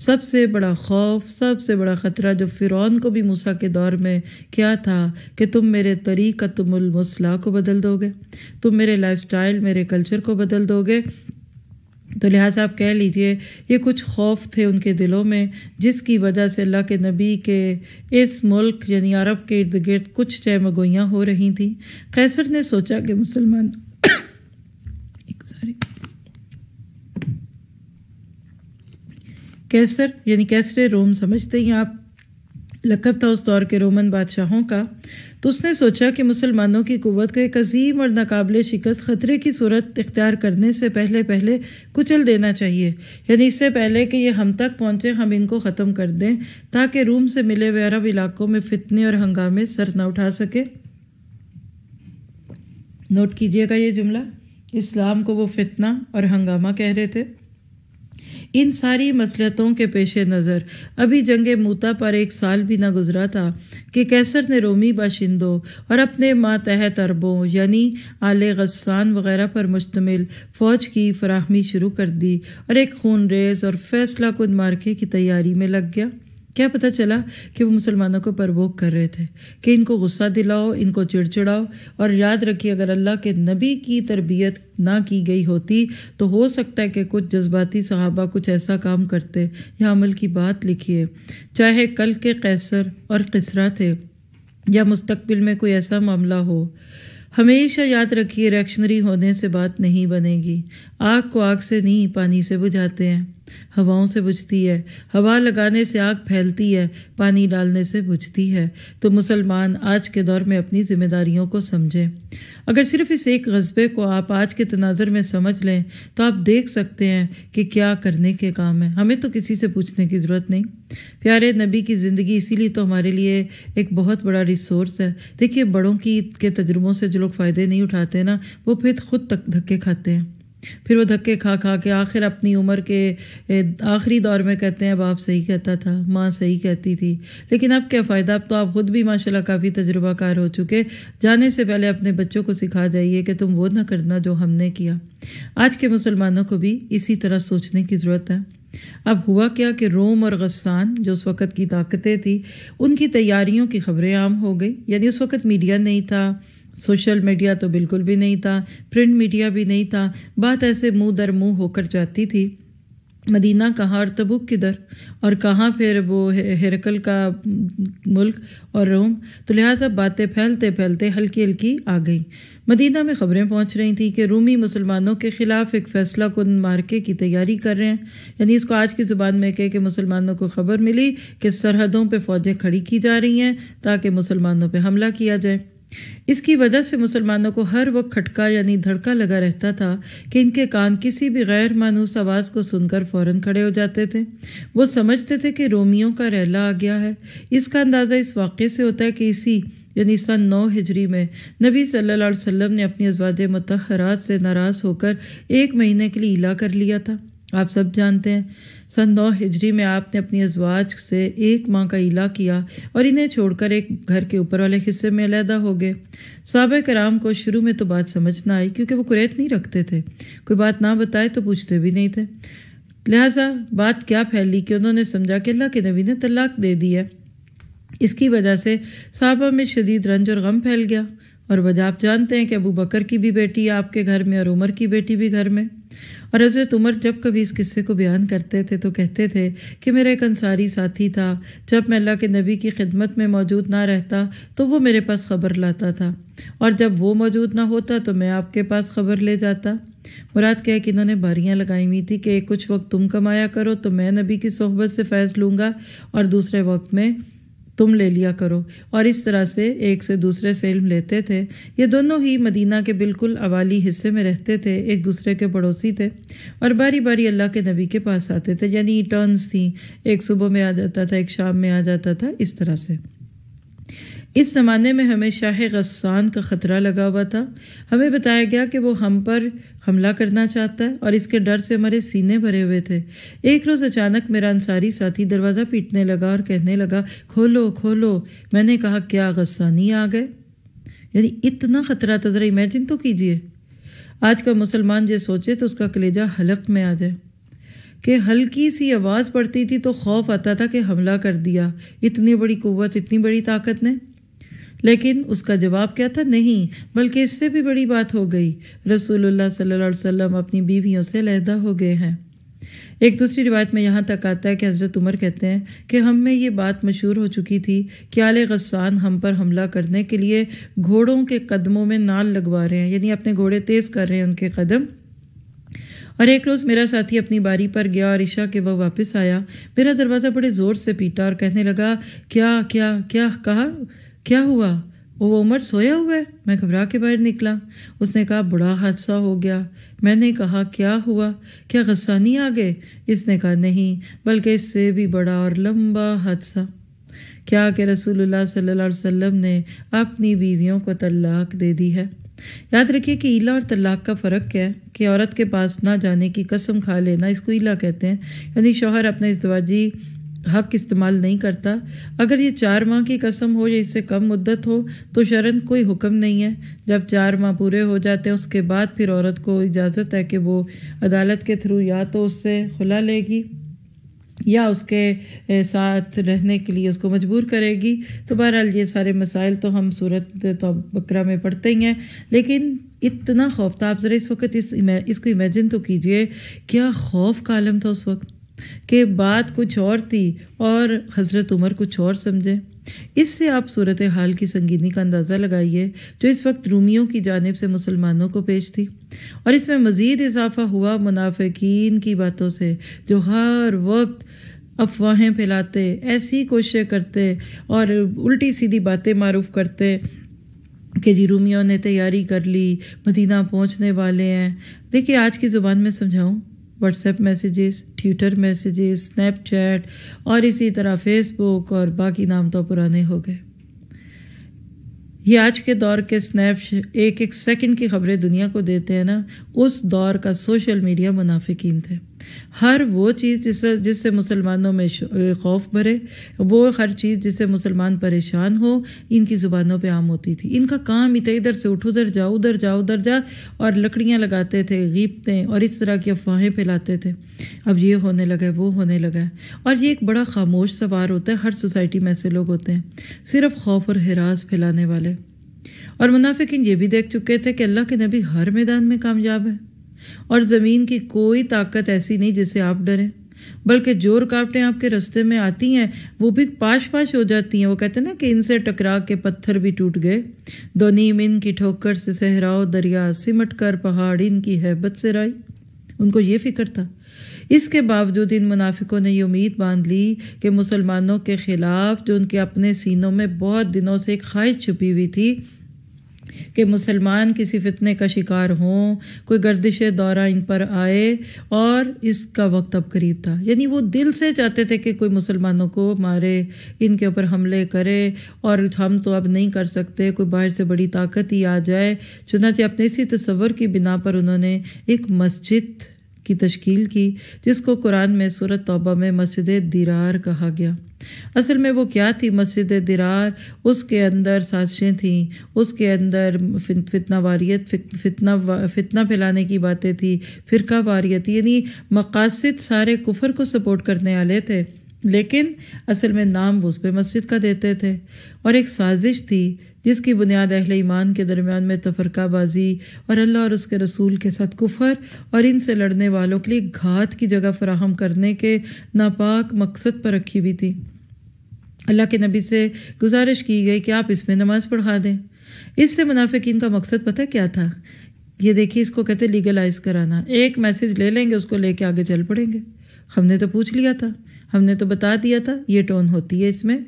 सबसे बड़ा खौफ सबसे बड़ा ख़तरा जो फ़िरौन को भी मूसा के दौर में क्या था कि तुम मेरे तरीक़ा तुमुल मुसला को बदल दोगे तुम मेरे लाइफस्टाइल मेरे कल्चर को बदल दोगे तो लिहाजा आप कह लीजिए ये कुछ खौफ थे उनके दिलों में जिसकी वजह से अल्लाह के नबी के इस मुल्क यानी अरब के इर्द गिर्द कुछ चैमगोइयाँ हो रही थी कैसर ने सोचा कि मुसलमान कैसर यानी कैसरे रोम समझते हैं आप लकब था उस दौर के रोमन बादशाहों का तो उसने सोचा कि मुसलमानों की कुत को एक अजीम और नाकबले शिकस्त ख़तरे की सूरत इख्तियार करने से पहले पहले कुचल देना चाहिए यानी इससे पहले कि ये हम तक पहुँचें हम इनको ख़त्म कर दें ताकि रूम से मिले हुए अरब इलाकों में फितने और हंगामे सर न उठा सके नोट कीजिएगा ये जुमला इस्लाम को वो फितना और हंगामा कह रहे थे इन सारी मसलतों के पेश नज़र अभी जंग मूता पर एक साल भी ना गुजरा था कि कैसर ने रोमी बाशिंदों और अपने मातहत अरबों यानी आले गस्सान वगैरह पर मुश्तमिल फ़ौज की फराहमी शुरू कर दी और एक खून रेज और फैसला कुद मार्के की तैयारी में लग गया क्या पता चला कि वो मुसलमानों को प्रवोक कर रहे थे कि इनको गुस्सा दिलाओ इनको चिड़चिड़ाओ और याद रखिए अगर अल्लाह के नबी की तरबियत ना की गई होती तो हो सकता है कि कुछ जज्बाती सहाबा कुछ ऐसा काम करते या अमल की बात लिखिए चाहे कल के कैसर और किसरा थे या मुस्तबिल में कोई ऐसा मामला हो हमेशा याद रखिए रिएक्शनरी होने से बात नहीं बनेगी आग को आग से नहीं पानी से बुझाते हैं हवाओं से बुझती है हवा लगाने से आग फैलती है पानी डालने से बुझती है तो मुसलमान आज के दौर में अपनी जिम्मेदारियों को समझें अगर सिर्फ इस एक गजबे को आप आज के तनाजर में समझ लें तो आप देख सकते हैं कि क्या करने के काम है हमें तो किसी से पूछने की ज़रूरत नहीं प्यारे नबी की ज़िंदगी इसीलिए तो हमारे लिए एक बहुत बड़ा रिसोर्स है देखिए बड़ों की के तजुर्बों से जो लोग फ़ायदे नहीं उठाते ना वो फिर खुद तक धक्के खाते हैं फिर वो धक्के खा खा के आखिर अपनी उम्र के आखिरी दौर में कहते हैं बाप सही कहता था माँ सही कहती थी लेकिन अब क्या फ़ायदा अब तो आप ख़ुद भी माशाल्लाह काफ़ी तजुर्बाकार हो चुके जाने से पहले अपने बच्चों को सिखा जाइए कि तुम वो ना करना जो हमने किया आज के मुसलमानों को भी इसी तरह सोचने की ज़रूरत है अब हुआ क्या कि रोम और गस्सान जो उस वक़्त की ताकतें थी उनकी तैयारियों की खबरें आम हो गई यानी उस वक़्त मीडिया नहीं था सोशल मीडिया तो बिल्कुल भी नहीं था प्रिंट मीडिया भी नहीं था बात ऐसे मुंह दर मुंह होकर जाती थी मदीना कहाँ और तबुक किधर और कहाँ फिर वो हेरकल का मुल्क और रोम तो लिहाजा बातें फैलते फैलते हल्की हल्की आ गई मदीना में खबरें पहुंच रही थी कि रूमी मुसलमानों के ख़िलाफ़ एक फ़ैसला कुन मार्के की तैयारी कर रहे हैं यानी इसको आज की ज़ुबान में कह के मुसलमानों को खबर मिली कि सरहदों पर फ़ौजें खड़ी की जा रही हैं ताकि मुसलमानों पर हमला किया जाए इसकी वजह से मुसलमानों को हर वक्त खटका यानी धड़का लगा रहता था कि इनके कान किसी भी गैर मानूस आवाज़ को सुनकर फौरन खड़े हो जाते थे वो समझते थे कि रोमियों का रहला आ गया है इसका अंदाज़ा इस वाक़े से होता है कि इसी यानी सन नौ हिजरी में नबी सल्लल्लाहु अलैहि वसल्लम ने अपनी अजवाज मतहरात से नाराज़ होकर एक महीने के लिए इला कर लिया था आप सब जानते हैं सन नौ हिजरी में आपने अपनी अजवाज से एक माँ का इला किया और इन्हें छोड़कर एक घर के ऊपर वाले हिस्से में अलहदा हो गए साहब कराम को शुरू में तो बात समझ ना आई क्योंकि वो कुरेत नहीं रखते थे कोई बात ना बताए तो पूछते भी नहीं थे लिहाजा बात क्या फैली कि उन्होंने समझा कि अल्लाह के नबी ने तलाक दे दी है इसकी वजह से साहबा में शदीद रंज और गम फैल गया और वजह आप जानते हैं कि अबू बकर की भी बेटी आपके घर में और उमर की बेटी भी घर में और हज़रत उमर जब कभी इस किस्से को बयान करते थे तो कहते थे कि मेरा एक अंसारी साथी था जब मैं अल्लाह के नबी की खिदमत में मौजूद ना रहता तो वो मेरे पास ख़बर लाता था और जब वो मौजूद ना होता तो मैं आपके पास ख़बर ले जाता मुराद कह कि इन्होंने बारियाँ लगाई हुई थी कि कुछ वक्त तुम कमाया करो तो मैं नबी की सोहबत से फैज़ लूँगा और दूसरे वक्त में तुम ले लिया करो और इस तरह से एक से दूसरे से इल्म लेते थे ये दोनों ही मदीना के बिल्कुल अवाली हिस्से में रहते थे एक दूसरे के पड़ोसी थे और बारी बारी अल्लाह के नबी के पास आते थे यानी टर्न्स थी एक सुबह में आ जाता था एक शाम में आ जाता था इस तरह से इस ज़माने में हमें शाह गस्सान का ख़तरा लगा हुआ था हमें बताया गया कि वो हम पर हमला करना चाहता है और इसके डर से हमारे सीने भरे हुए थे एक रोज़ अचानक मेरा अंसारी साथी दरवाज़ा पीटने लगा और कहने लगा खोलो खोलो मैंने कहा क्या गस्सानी आ गए यानी इतना ख़तरा था ज़रा इमेजिन तो कीजिए आज का मुसलमान ये सोचे तो उसका कलेजा हलक में आ जाए कि हल्की सी आवाज़ पड़ती थी तो खौफ आता था कि हमला कर दिया इतनी बड़ी कुत इतनी बड़ी ताकत ने लेकिन उसका जवाब क्या था नहीं बल्कि इससे भी बड़ी बात हो गई रसूलुल्लाह सल्लल्लाहु अलैहि वसल्लम अपनी बीवियों से लहदा हो गए हैं एक दूसरी रिवायत में यहाँ तक आता है कि हज़रत उमर कहते हैं कि हम में ये बात मशहूर हो चुकी थी कि आले गस्सान हम पर हमला करने के लिए घोड़ों के कदमों में नाल लगवा रहे हैं यानी अपने घोड़े तेज़ कर रहे हैं उनके कदम और एक रोज़ मेरा साथी अपनी बारी पर गया और ईशा के वह वापस आया मेरा दरवाज़ा बड़े ज़ोर से पीटा और कहने लगा क्या क्या क्या कहा क्या हुआ वो उमर सोया हुआ है मैं घबरा के बाहर निकला उसने कहा बड़ा हादसा हो गया मैंने कहा क्या हुआ क्या गस्सा नहीं आ गए इसने कहा नहीं बल्कि इससे भी बड़ा और लंबा हादसा क्या कि रसूलुल्लाह सल्लल्लाहु अलैहि वसल्लम ने अपनी बीवियों को तलाक दे दी है याद रखिए कि ईला और तलाक का फ़र्क क्या है कि औरत के पास ना जाने की कसम खा लेना इसको ईला कहते हैं यानी शोहर अपने इस हक इस्तेमाल नहीं करता अगर ये चार माह की कसम हो या इससे कम मुद्दत हो तो शरण कोई हुक्म नहीं है जब चार माह पूरे हो जाते हैं उसके बाद फिर औरत को इजाज़त है कि वो अदालत के थ्रू या तो उससे खुला लेगी या उसके साथ रहने के लिए उसको मजबूर करेगी तो बहरहाल ये सारे मसाइल तो हम सूरत तो बकरा में पढ़ते ही हैं लेकिन इतना खौफ था आप ज़रा इस वक्त इस इसको इमेजिन तो कीजिए क्या खौफ का आलम था उस वक्त कि बात कुछ और थी और हज़रत उमर कुछ और समझे इससे आप सूरत हाल की संगीनी का अंदाज़ा लगाइए जो इस वक्त रूमियों की जानब से मुसलमानों को पेश थी और इसमें मज़ीद इजाफा हुआ मुनाफिकीन की बातों से जो हर वक्त अफवाहें फैलाते ऐसी कोशें करते और उल्टी सीधी बातें मारूफ करते कि जी रूमियों ने तैयारी कर ली मदीना पहुंचने वाले हैं देखिए आज की ज़ुबान में समझाऊँ WhatsApp messages Twitter messages Snapchat और इसी तरह फेसबुक और बाकी नाम तो पुराने हो गए ये आज के दौर के स्नैप एक एक सेकंड की खबरें दुनिया को देते हैं ना उस दौर का सोशल मीडिया मुनाफिकीन थे हर वो चीज़ जिससे जिससे मुसलमानों में खौफ भरे वो हर चीज़ जिससे मुसलमान परेशान हो इनकी ज़ुबानों पे आम होती थी इनका काम था तो इधर से उठ उधर जा उधर जा उधर जा और लकड़ियाँ लगाते थे गीपते और इस तरह की अफवाहें फैलाते थे अब ये होने लगा वो होने लगा और ये एक बड़ा खामोश सवार होता है हर सोसाइटी में ऐसे लोग होते हैं सिर्फ खौफ और हरास फैलाने वाले और मुनाफिक ये भी देख चुके थे कि अल्लाह के नबी हर मैदान में कामयाब है और ज़मीन की कोई ताकत ऐसी नहीं जिसे आप डरें बल्कि जो रुकावटें आपके रास्ते में आती हैं वो भी पाश पाश हो जाती हैं वो कहते हैं ना कि इनसे टकरा के पत्थर भी टूट गए दोनीम इनकी ठोकर से सहराओ दरिया सिमट कर पहाड़ इनकी हैबत से राई उनको ये फिक्र था इसके बावजूद इन मुनाफिकों ने ये उम्मीद बांध ली कि मुसलमानों के ख़िलाफ़ जो उनके अपने सीनों में बहुत दिनों से एक ख्वाहिश छुपी हुई थी कि मुसलमान किसी फितने का शिकार हों कोई गर्दिश दौरा इन पर आए और इसका वक्त अब करीब था यानी वो दिल से चाहते थे कि कोई मुसलमानों को मारे इनके ऊपर हमले करे और हम तो अब नहीं कर सकते कोई बाहर से बड़ी ताकत ही आ जाए चुनाचे अपने इसी तस्वर की बिना पर उन्होंने एक मस्जिद की तश्कील की जिसको कुरान में सूरत तौबा में मस्जिद दिरार कहा गया असल में वो क्या थी मस्जिद दिरार उसके अंदर साजिशें थीं उसके अंदर फितना वारियत फितना फितना फैलाने की बातें थी फ़िरका वारियत यानी मकासद सारे कुफर को सपोर्ट करने वाले थे लेकिन असल में नाम वो उस पर मस्जिद का देते थे और एक साजिश थी जिसकी बुनियाद अहल ईमान के दरमियान में तफरकाबाजी और अल्लाह और उसके रसूल के साथ कुफर और इनसे लड़ने वालों के लिए घात की जगह फराहम करने के नापाक मकसद पर रखी हुई थी अल्लाह के नबी से गुजारिश की गई कि आप इसमें नमाज़ पढ़ा दें इससे मुनाफिकीन का मकसद पता क्या था ये देखिए इसको कहते लीगलाइज कराना एक मैसेज ले लेंगे उसको लेके आगे चल पड़ेंगे हमने तो पूछ लिया था हमने तो बता दिया था ये टोन होती है इसमें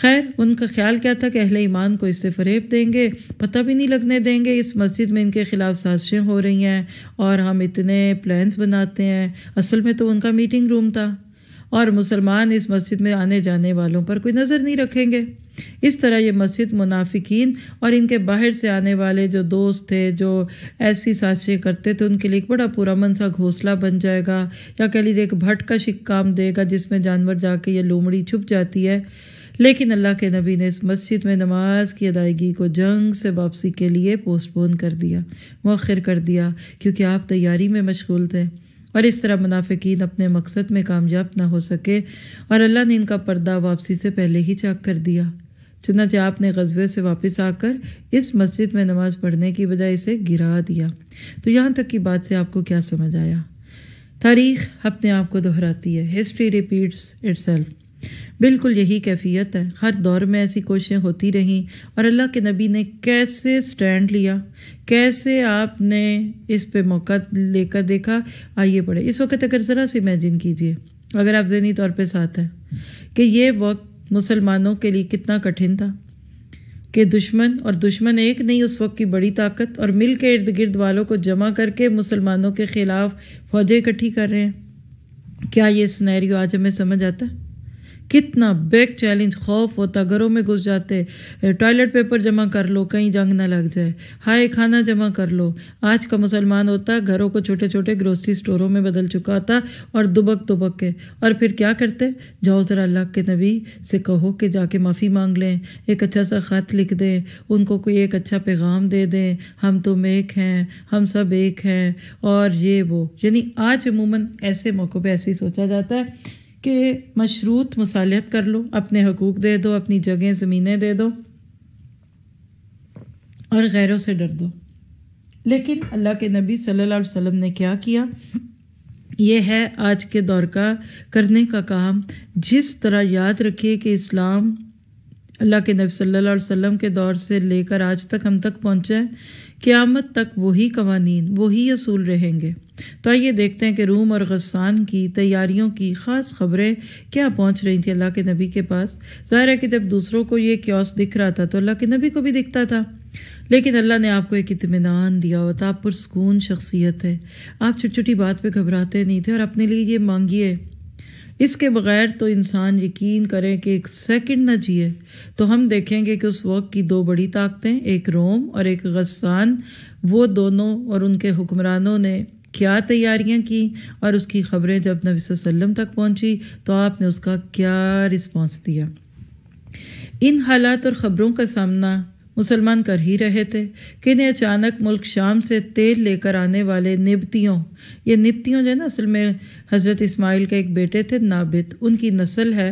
खैर उनका ख्याल क्या था कि अहल ईमान को इससे फरेब देंगे पता भी नहीं लगने देंगे इस मस्जिद में इनके ख़िलाफ़ साजिशें हो रही हैं और हम इतने प्लान्स बनाते हैं असल में तो उनका मीटिंग रूम था और मुसलमान इस मस्जिद में आने जाने वालों पर कोई नज़र नहीं रखेंगे इस तरह ये मस्जिद मुनाफिकीन और इनके बाहर से आने वाले जो दोस्त थे जो ऐसी साजिशें करते थे उनके लिए एक बड़ा पुरमन सा घोंसला बन जाएगा या कह लीजिए एक भट्ट का शिक काम देगा जिसमें जानवर जाके ये लोमड़ी छुप जाती है लेकिन अल्लाह के नबी ने इस मस्जिद में नमाज की अदायगी को जंग से वापसी के लिए पोस्टपोन कर दिया मौखर कर दिया क्योंकि आप तैयारी में मशगूल थे और इस तरह मुनाफिकीन अपने मकसद में कामयाब ना हो सके और अल्लाह ने इनका पर्दा वापसी से पहले ही चाक कर दिया चुनाचे आपने गजबे से वापस आकर इस मस्जिद में नमाज पढ़ने की बजाय इसे गिरा दिया तो यहाँ तक की बात से आपको क्या समझ आया तारीख अपने आप को दोहराती है हिस्ट्री रिपीट्स इट्सल्फ बिल्कुल यही कैफियत है हर दौर में ऐसी कोशिशें होती रहीं और अल्लाह के नबी ने कैसे स्टैंड लिया कैसे आपने इस पे मौका लेकर देखा आइए पढ़े इस वक्त अगर ज़रा से इमेजिन कीजिए अगर आप जहनी तौर पे साथ हैं कि ये वक्त मुसलमानों के लिए कितना कठिन था कि दुश्मन और दुश्मन एक नहीं उस वक्त की बड़ी ताकत और मिल के इर्द गिर्द वालों को जमा करके मुसलमानों के ख़िलाफ़ फौजें इकट्ठी कर रहे हैं क्या ये सुनहरी आज हमें समझ आता है कितना बेग चैलेंज खौफ होता घरों में घुस जाते टॉयलेट पेपर जमा कर लो कहीं जंग ना लग जाए हाय खाना जमा कर लो आज का मुसलमान होता घरों को छोटे छोटे ग्रोसरी स्टोरों में बदल चुका होता और दुबक दुबक के और फिर क्या करते जाओ ज़रा अल्लाह के नबी से कहो कि जाके माफ़ी मांग लें एक अच्छा सा ख़त लिख दें उनको कोई एक अच्छा पैगाम दे दें हम तुम तो एक हैं हम सब एक हैं और ये वो यानी आज अमूमन ऐसे मौक़ों पर ऐसे ही सोचा जाता है कि मशरूत मसालियत कर लो अपने हकूक़ दे दो अपनी जगह ज़मीनें दे दो और गैरों से डर दो लेकिन अल्लाह के नबी सल्लल्लाहु अलैहि वसल्लम ने क्या किया ये है आज के दौर का करने का काम जिस तरह याद रखिए कि इस्लाम अल्लाह के नबी सल्लल्लाहु अलैहि वसल्लम के दौर से लेकर आज तक हम तक पहुँचे क़्यामत तक वही कवानीन वही असूल रहेंगे तो आइए देखते हैं कि रूम और गस्सान की तैयारियों की ख़ास खबरें क्या पहुंच रही थी अल्लाह के नबी के पास ज़ाहिर है कि जब दूसरों को ये क्योस दिख रहा था तो अल्लाह के नबी को भी दिखता था लेकिन अल्लाह ने आपको एक इतमान दिया हुआ था आप पुरस्कून शख्सियत है आप छोटी छोटी बात पर घबराते नहीं थे और अपने लिए ये मांगिए इसके बगैर तो इंसान यकीन करें कि एक सेकंड ना जिए तो हम देखेंगे कि उस वक्त की दो बड़ी ताकतें एक रोम और एक गस्सान वो दोनों और उनके हुक्मरानों ने क्या तैयारियां की और उसकी खबरें जब नबी वसल्लम तक पहुंची तो आपने उसका क्या रिस्पांस दिया इन हालात और ख़बरों का सामना मुसलमान कर ही रहे थे कि इन्हें अचानक मुल्क शाम से तेल लेकर आने वाले निबतियों ये निबतियों जो है ना असल में हज़रत इस्माइल के एक बेटे थे नाबित उनकी नस्ल है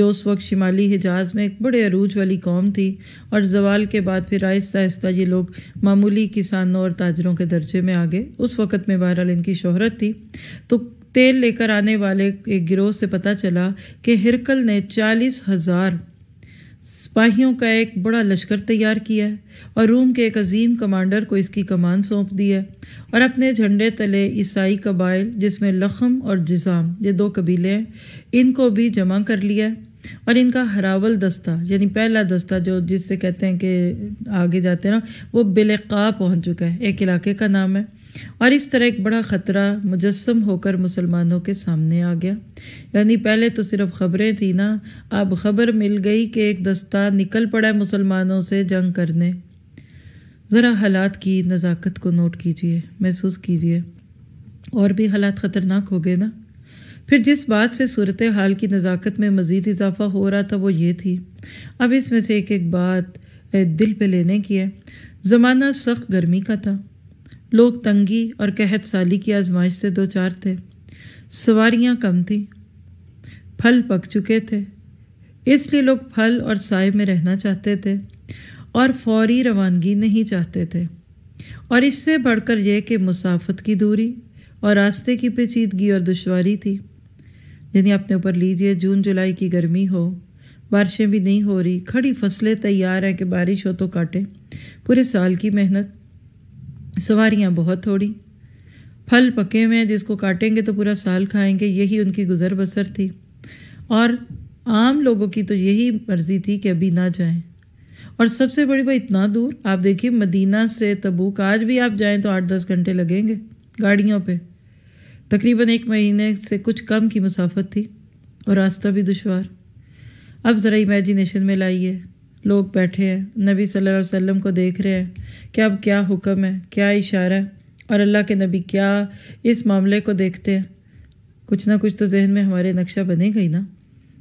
जो उस वक्त शिमाली हिजाज में एक बड़े अरूज वाली कौम थी और जवाल के बाद फिर आहिस्ता आहिस्ता ये लोग मामूली किसानों और ताजरों के दर्जे में आ गए उस वक़्त में बहरहाल इनकी शोहरत थी तो तेल लेकर आने वाले एक गिरोह से पता चला कि हिरकल ने चालीस हज़ार सिपाहियों का एक बड़ा लश्कर तैयार किया है और रूम के एक अजीम कमांडर को इसकी कमान सौंप दी है और अपने झंडे तले ईसाई कबाइल जिसमें लखम और जिसाम ये दो कबीले हैं इनको भी जमा कर लिया है और इनका हरावल दस्ता यानी पहला दस्ता जो जिससे कहते हैं कि आगे जाते हैं ना वो बिलका पहुंच चुका है एक इलाके का नाम है और इस तरह एक बड़ा ख़तरा मुजस्म होकर मुसलमानों के सामने आ गया यानी पहले तो सिर्फ खबरें थी ना अब खबर मिल गई कि एक दस्ता निकल पड़ा है मुसलमानों से जंग करने ज़रा हालात की नज़ाकत को नोट कीजिए महसूस कीजिए और भी हालात ख़तरनाक हो गए ना फिर जिस बात से सूरत हाल की नज़ाकत में मज़ीद इजाफा हो रहा था वो ये थी अब इसमें से एक एक बात दिल पे लेने की है ज़माना सख्त गर्मी का था लोग तंगी और कहत साली की आजमाइश से दो चार थे सवारियां कम थी फल पक चुके थे इसलिए लोग फल और साय में रहना चाहते थे और फौरी रवानगी नहीं चाहते थे और इससे बढ़कर यह कि मुसाफत की दूरी और रास्ते की पेचीदगी और दुशारी थी यानी अपने ऊपर लीजिए जून जुलाई की गर्मी हो बारिशें भी नहीं हो रही खड़ी फसलें तैयार हैं कि बारिश हो तो काटें पूरे साल की मेहनत सवारियाँ बहुत थोड़ी फल पके हुए हैं जिसको काटेंगे तो पूरा साल खाएंगे यही उनकी गुजर बसर थी और आम लोगों की तो यही मर्जी थी कि अभी ना जाएं और सबसे बड़ी बात इतना दूर आप देखिए मदीना से तबूक आज भी आप जाएं तो आठ दस घंटे लगेंगे गाड़ियों पे तकरीबन एक महीने से कुछ कम की मुसाफत थी और रास्ता भी दुशवार अब ज़रा इमेजिनेशन में लाइए लोग बैठे हैं नबी सल्लल्लाहु अलैहि वसल्लम को देख रहे हैं कि अब क्या हुक्म है क्या इशारा है और अल्लाह के नबी क्या इस मामले को देखते हैं कुछ ना कुछ तो जहन में हमारे नक्शा बनेगा ही ना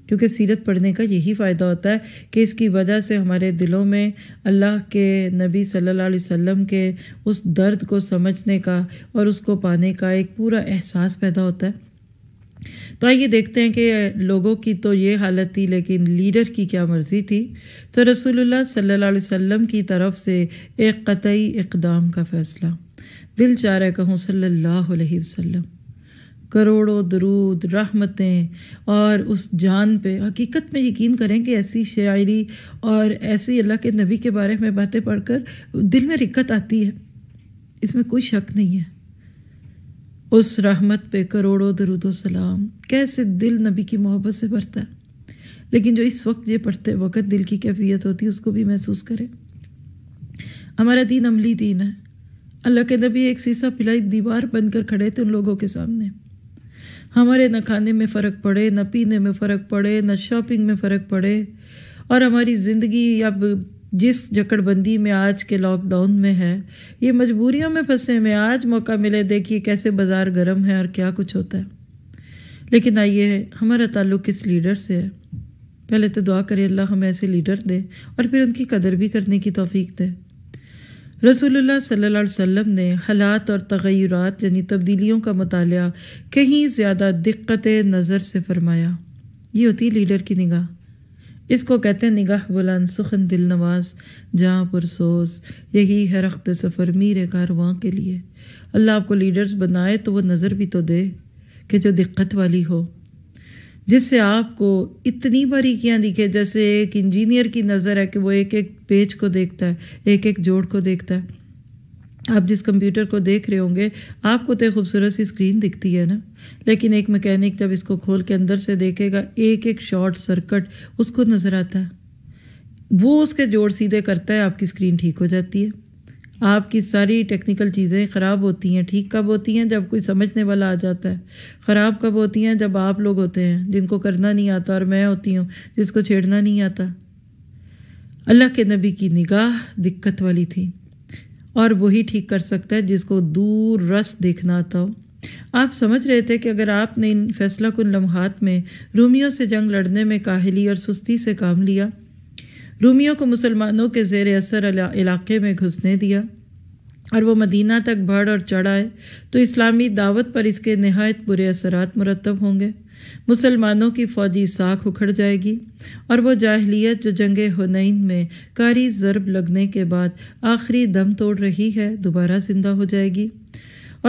क्योंकि सीरत पढ़ने का यही फ़ायदा होता है कि इसकी वजह से हमारे दिलों में अल्लाह के नबी सल्लल्लाहु अलैहि वसल्लम के उस दर्द को समझने का और उसको पाने का एक पूरा एहसास पैदा होता है तो आइए देखते हैं कि लोगों की तो ये हालत थी लेकिन लीडर की क्या मर्ज़ी थी तो रसूलुल्लाह सल्लल्लाहु अलैहि वसल्लम की तरफ से एक कतई इकदाम का फ़ैसला दिल चाह रहा कहूँ सल्लल्लाहु अलैहि वसल्लम करोड़ों दरूद रहमतें और उस जान पे हकीकत में यकीन करें कि ऐसी शायरी और ऐसी अल्लाह के नबी के बारे में बातें पढ़कर दिल में रिक्कत आती है इसमें कोई शक नहीं है उस रहमत पे करोड़ों दरुदो सलाम कैसे दिल नबी की मोहब्बत से भरता है लेकिन जो इस वक्त ये पढ़ते वक्त दिल की कैफियत होती है उसको भी महसूस करें हमारा दीन अमली दीन है अल्लाह के नबी एक सीसा पिलाई दीवार बनकर खड़े थे उन लोगों के सामने हमारे न खाने में फ़र्क पड़े न पीने में फ़र्क पड़े न शॉपिंग में फ़र्क पड़े और हमारी ज़िंदगी अब जिस जकड़बंदी में आज के लॉकडाउन में है ये मजबूरियों में फंसे में आज मौका मिले देखिए कैसे बाज़ार गर्म है और क्या कुछ होता है लेकिन आइए हमारा ताल्लुक किस लीडर से है पहले तो दुआ करें अल्लाह हमें ऐसे लीडर दे और फिर उनकी कदर भी करने की तोफ़ी दे रसूलुल्लाह सल्लल्लाहु अलैहि वसल्लम ने हालात और तगैरत यानी तब्दीलियों का मताल कहीं ज़्यादा दिक्कत नज़र से फरमाया ये होती लीडर की निगाह इसको कहते हैं निगाह बुलंद सुखन दिल नवाज जहाँ पुरसोस यही है रख्त सफ़र मीर कारवां के लिए अल्लाह आपको लीडर्स बनाए तो वो नज़र भी तो दे कि जो दिक्कत वाली हो जिससे आपको इतनी बारीकियाँ दिखे जैसे एक इंजीनियर की नज़र है कि वो एक एक पेज को देखता है एक एक जोड़ को देखता है आप जिस कंप्यूटर को देख रहे होंगे आपको तो खूबसूरत सी स्क्रीन दिखती है ना लेकिन एक मैकेनिक जब इसको खोल के अंदर से देखेगा एक एक शॉर्ट सर्कट उसको नज़र आता है वो उसके जोड़ सीधे करता है आपकी स्क्रीन ठीक हो जाती है आपकी सारी टेक्निकल चीज़ें ख़राब होती हैं ठीक कब होती हैं जब कोई समझने वाला आ जाता है ख़राब कब होती हैं जब आप लोग होते हैं जिनको करना नहीं आता और मैं होती हूँ जिसको छेड़ना नहीं आता अल्लाह के नबी की निगाह दिक्कत वाली थी और वही ठीक कर सकता है जिसको दूर रस देखना आता हो आप समझ रहे थे कि अगर आपने इन फैसला कुन लम्हात में रूमियों से जंग लड़ने में काहली और सुस्ती से काम लिया रूमियों को मुसलमानों के जेर असर इलाके में घुसने दिया और वो मदीना तक बढ़ और चढ़ाए तो इस्लामी दावत पर इसके नहायत बुरे असरात मुरतब होंगे मुसलमानों की फौजी साख उखड़ जाएगी और वो जाहलीत जो जंग हुनैन में कारी ज़रब लगने के बाद आखिरी दम तोड़ रही है दोबारा ज़िंदा हो जाएगी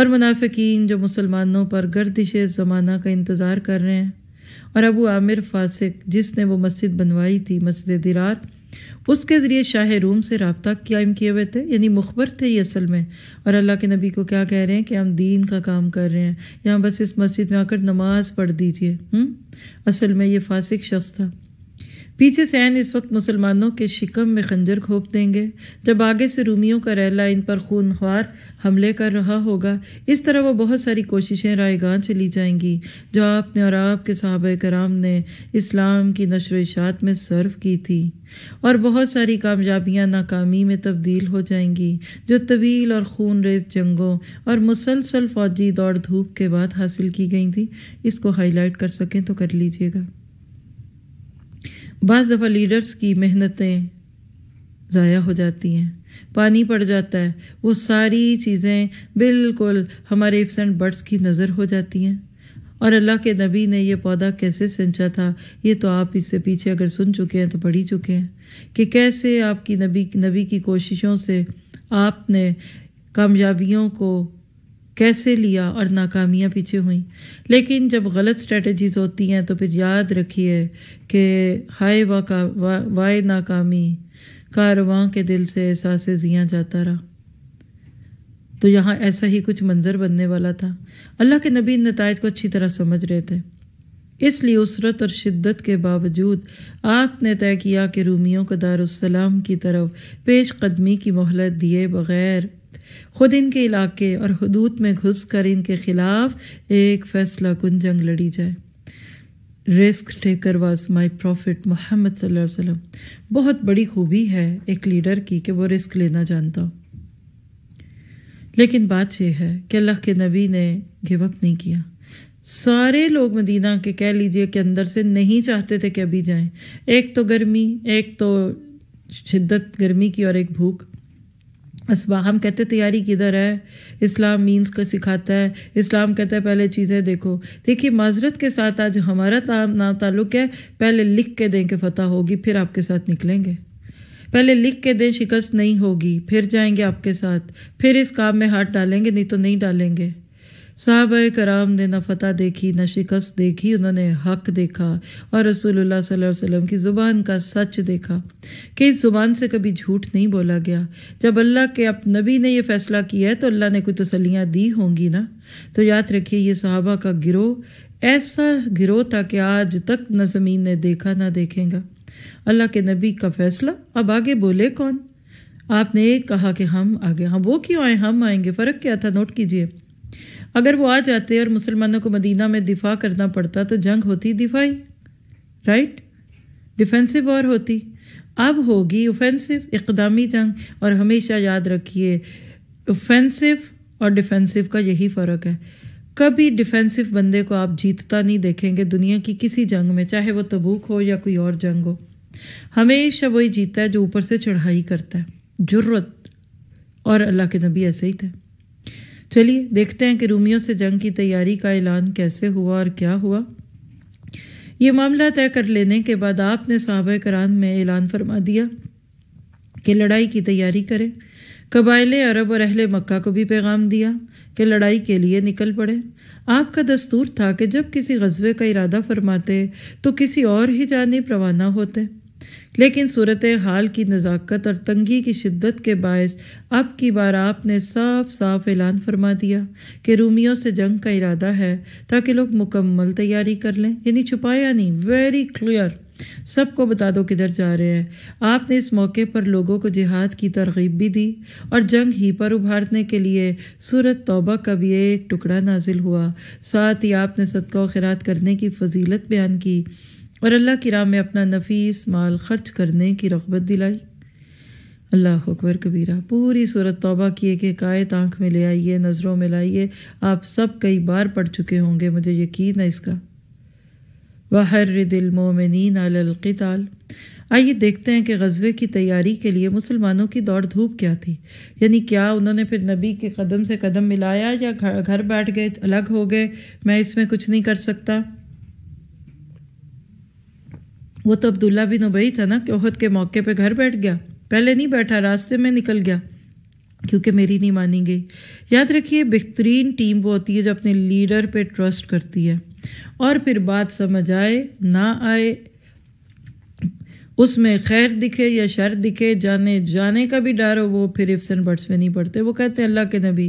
और मुनाफिकीन जो मुसलमानों पर गर्दिश ज़माना का इंतज़ार कर रहे हैं और अबू आमिर फासिक जिसने वो मस्जिद बनवाई थी मस्जिद दरार उसके ज़रिए शाह रूम से रबता कायम किए हुए थे यानी मुखबर थे ये असल में और अल्लाह के नबी को क्या कह रहे हैं कि हम दीन का काम कर रहे हैं यहाँ बस इस मस्जिद में आकर नमाज़ पढ़ दीजिए हम्म? असल में ये फासिक शख्स था पीछे से इस वक्त मुसलमानों के शिकम में खंजर खोप देंगे जब आगे से रूमियों का रैला इन पर खूनख्वार हमले कर रहा होगा इस तरह वो बहुत सारी कोशिशें रायगान चली जाएंगी जो आपने और आपके सहाब कराम ने इस्लाम की नशर इशात में सर्व की थी और बहुत सारी कामयाबियाँ नाकामी में तब्दील हो जाएंगी जो तवील और खून रेज जंगों और मुसलसल फौजी दौड़ धूप के बाद हासिल की गई थी इसको हाईलाइट कर सकें तो कर लीजिएगा बज़ दफ़ा लीडर्स की मेहनतें ज़ाया हो जाती हैं पानी पड़ जाता है वो सारी चीज़ें बिल्कुल हमारे इफ्स एंड बर्ड्स की नज़र हो जाती हैं और अल्लाह के नबी ने यह पौधा कैसे सिंचा था ये तो आप इससे पीछे अगर सुन चुके हैं तो पढ़ ही चुके हैं कि कैसे आपकी नबी नबी की कोशिशों से आपने कामयाबियों को कैसे लिया और नाकामियाँ पीछे हुई लेकिन जब गलत स्ट्रेटजीज़ होती हैं तो फिर याद रखिए कि हाय वाका वा, वाय नाकामी कारवां के दिल से एहसास जियाँ जाता रहा तो यहाँ ऐसा ही कुछ मंजर बनने वाला था अल्लाह के नबी नतज को अच्छी तरह समझ रहे थे इसलिए उसरत और शिद्दत के बावजूद आपने तय किया कि रूमियों को दारुसलाम की तरफ पेश कदमी की मोहलत दिए बगैर खुद इनके इलाके और हदूद में घुस कर इनके ख़िलाफ़ एक फ़ैसला कुन जंग लड़ी जाए risk taker was my prophet Muhammad सल्लल्लाहु अलैहि वसल्लम बहुत बड़ी खूबी है एक लीडर की कि वो रिस्क लेना जानता हो लेकिन बात यह है कि अल्लाह के नबी ने गिव अप नहीं किया सारे लोग मदीना के कह लीजिए कि अंदर से नहीं चाहते थे कि अभी जाएं एक तो गर्मी एक तो शिद्दत गर्मी की और एक भूख इसबा हम कहते तैयारी किधर है इस्लाम मीन्स को सिखाता है इस्लाम कहता है पहले चीज़ें देखो देखिए माजरत के साथ आज हमारा ताम नाम ताल्लुक़ है पहले लिख के दें कि फतह होगी फिर आपके साथ निकलेंगे पहले लिख के दें शिकस्त नहीं होगी फिर जाएंगे आपके साथ फिर इस काम में हाथ डालेंगे नहीं तो नहीं डालेंगे साहब कराम ने न फतह देखी न शिकस्त देखी उन्होंने हक देखा और रसूलुल्लाह सल्लल्लाहु अलैहि वसल्लम की ज़ुबान का सच देखा कि इस ज़ुबान से कभी झूठ नहीं बोला गया जब अल्लाह के अब नबी ने यह फ़ैसला किया है तो अल्लाह ने कोई तसलियाँ दी होंगी ना तो याद रखिए ये साहबा का गिरोह ऐसा गिरोह था कि आज तक न ज़मीन ने देखा ना देखेगा अल्लाह के नबी का फ़ैसला अब आगे बोले कौन आपने एक कहा कि हम आगे हम वो क्यों आए हम आएंगे फ़र्क क्या था नोट कीजिए अगर वो आ जाते और मुसलमानों को मदीना में दिफा करना पड़ता तो जंग होती दिफाई राइट डिफेंसिव वॉर होती अब होगी ओफेंसिव इकदामी जंग और हमेशा याद रखिए ओफेंसिव और डिफेंसिव का यही फ़र्क है कभी डिफेंसिव बंदे को आप जीतता नहीं देखेंगे दुनिया की किसी जंग में चाहे वो तबूक हो या कोई और जंग हो हमेशा वही जीता है जो ऊपर से चढ़ाई करता है ज़रूरत और अल्लाह के नबी ऐसे ही थे चलिए देखते हैं कि रूमियों से जंग की तैयारी का ऐलान कैसे हुआ और क्या हुआ ये मामला तय कर लेने के बाद आपने साहब करान में ऐलान फरमा दिया कि लड़ाई की तैयारी करें कबाइल अरब और अहल मक्का को भी पैगाम दिया कि लड़ाई के लिए निकल पड़े आपका दस्तूर था कि जब किसी गजबे का इरादा फरमाते तो किसी और ही जानब रवाना होते लेकिन सूरत हाल की नज़ाकत और तंगी की शिद्दत के बायस अब की बार आपने साफ साफ ऐलान फरमा दिया कि रूमियों से जंग का इरादा है ताकि लोग मुकम्मल तैयारी कर लें यानी छुपाया नहीं वेरी क्लियर सबको बता दो किधर जा रहे हैं आपने इस मौके पर लोगों को जिहाद की तरगीब भी दी और जंग ही पर उभारने के लिए सूरत तौबा का भी एक टुकड़ा नाजिल हुआ साथ ही आपने सदका खरात करने की फजीलत बयान की और अल्लाह की राह में अपना नफीस माल खर्च करने की रगबत दिलाई अल्लाह अकबर कबीरा पूरी सूरत तौबा की एक एक आयत आँख में ले आइए नज़रों में लाइए आप सब कई बार पढ़ चुके होंगे मुझे यकीन है इसका वाहर दिल मोमिन अलकताल आइए देखते हैं कि गज़बे की तैयारी के लिए मुसलमानों की दौड़ धूप क्या थी यानी क्या उन्होंने फिर नबी के कदम से कदम मिलाया या घर बैठ गए अलग हो गए मैं इसमें कुछ नहीं कर सकता वो तो अब्दुल्ला बिन उबई था ना कि उहद के मौके पे घर बैठ गया पहले नहीं बैठा रास्ते में निकल गया क्योंकि मेरी नहीं मानी गई याद रखिए बेहतरीन टीम वो होती है जो अपने लीडर पे ट्रस्ट करती है और फिर बात समझ आए ना आए उसमें खैर दिखे या शर दिखे जाने जाने का भी डर हो वो फिर इफ्सन बर्ड्स में नहीं पढ़ते वो कहते हैं अल्लाह के नबी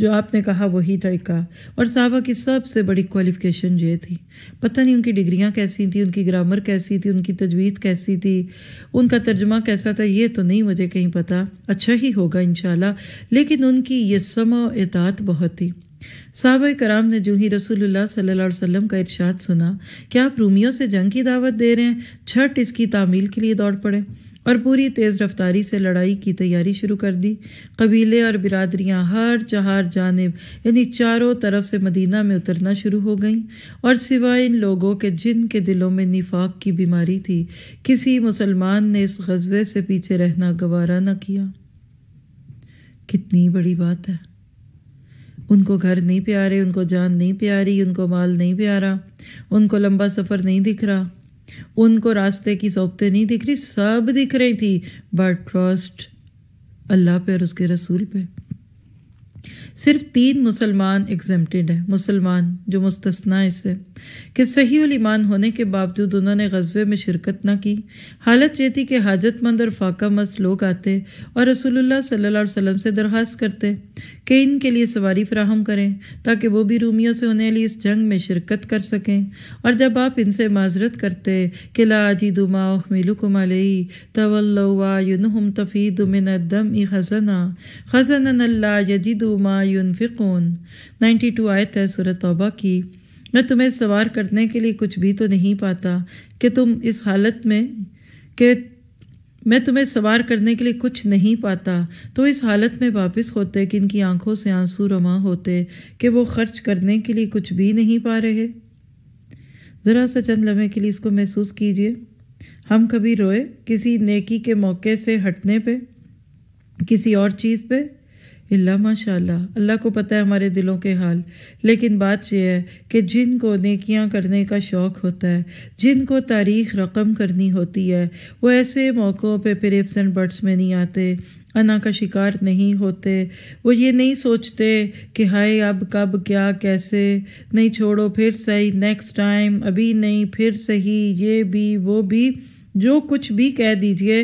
जो आपने कहा वही तरीका और साहबा की सबसे बड़ी क्वालिफिकेशन ये थी पता नहीं उनकी डिग्रियाँ कैसी थी उनकी ग्रामर कैसी थी उनकी तजवीज़ कैसी थी उनका तर्जमा कैसा था ये तो नहीं मुझे कहीं पता अच्छा ही होगा इन लेकिन उनकी ये समात बहुत थी साहब कराम ने जूही रसूलुल्लाह सल्लल्लाहु अलैहि वसल्लम का इरशाद सुना कि आप रूमियों से जंग की दावत दे रहे हैं छठ इसकी तामील के लिए दौड़ पड़े और पूरी तेज़ रफ्तारी से लड़ाई की तैयारी शुरू कर दी कबीले और बिरादरियां हर चार जानब यानी चारों तरफ से मदीना में उतरना शुरू हो गईं और सिवाय इन लोगों के जिनके दिलों में निफाक की बीमारी थी किसी मुसलमान ने इस गजबे से पीछे रहना गवारा न किया कितनी बड़ी बात है उनको घर नहीं प्यारे उनको जान नहीं प्यारी उनको माल नहीं प्यारा उनको लंबा सफ़र नहीं दिख रहा उनको रास्ते की सौंपते नहीं दिख रही सब दिख रही थी बट ट्रस्ट अल्लाह पे और उसके रसूल पे सिर्फ तीन मुसलमान एग्जेम्प्टेड हैं मुसलमान जो मुस्तना इससे कि सही ईमान होने के बावजूद उन्होंने गजबे में शिरकत ना की हालत ये थी कि हाजतमंद और फाका मस्त लोग आते और रसूलुल्लाह सल्लल्लाहु अलैहि से दरख्वास्त करते कि इनके लिए सवारी फ्राहम करें ताकि वो भी रूमियों से होने वाली इस जंग में शिरकत कर सकें और जब आप इनसे माजरत करते कि लाजी दुमा मिलुकुम अलई तवल्लवा युनहुम तफ़ी दुमिन दम ई खजना खजन यजी दुमा युनफिकून 92 आयत है सूरत तौबा की मैं तुम्हें सवार करने के लिए कुछ भी तो नहीं पाता कि तुम इस हालत में कि मैं तुम्हें सवार करने के लिए कुछ नहीं पाता तो इस हालत में वापस होते कि इनकी आंखों से आंसू रमा होते कि वो खर्च करने के लिए कुछ भी नहीं पा रहे ज़रा सा चंद लम्हे के लिए इसको महसूस कीजिए हम कभी रोए किसी नेकी के मौके से हटने पे किसी और चीज़ पे अल्लाह माशा अल्लाह को पता है हमारे दिलों के हाल लेकिन बात यह है कि जिनको नेकियां करने का शौक़ होता है जिनको तारीख रकम करनी होती है वो ऐसे मौक़ों पे फिर इफ्स एंड बर्ड्स में नहीं आते अना का शिकार नहीं होते वो ये नहीं सोचते कि हाय अब कब क्या कैसे नहीं छोड़ो फिर सही नेक्स्ट टाइम अभी नहीं फिर सही ये भी वो भी जो कुछ भी कह दीजिए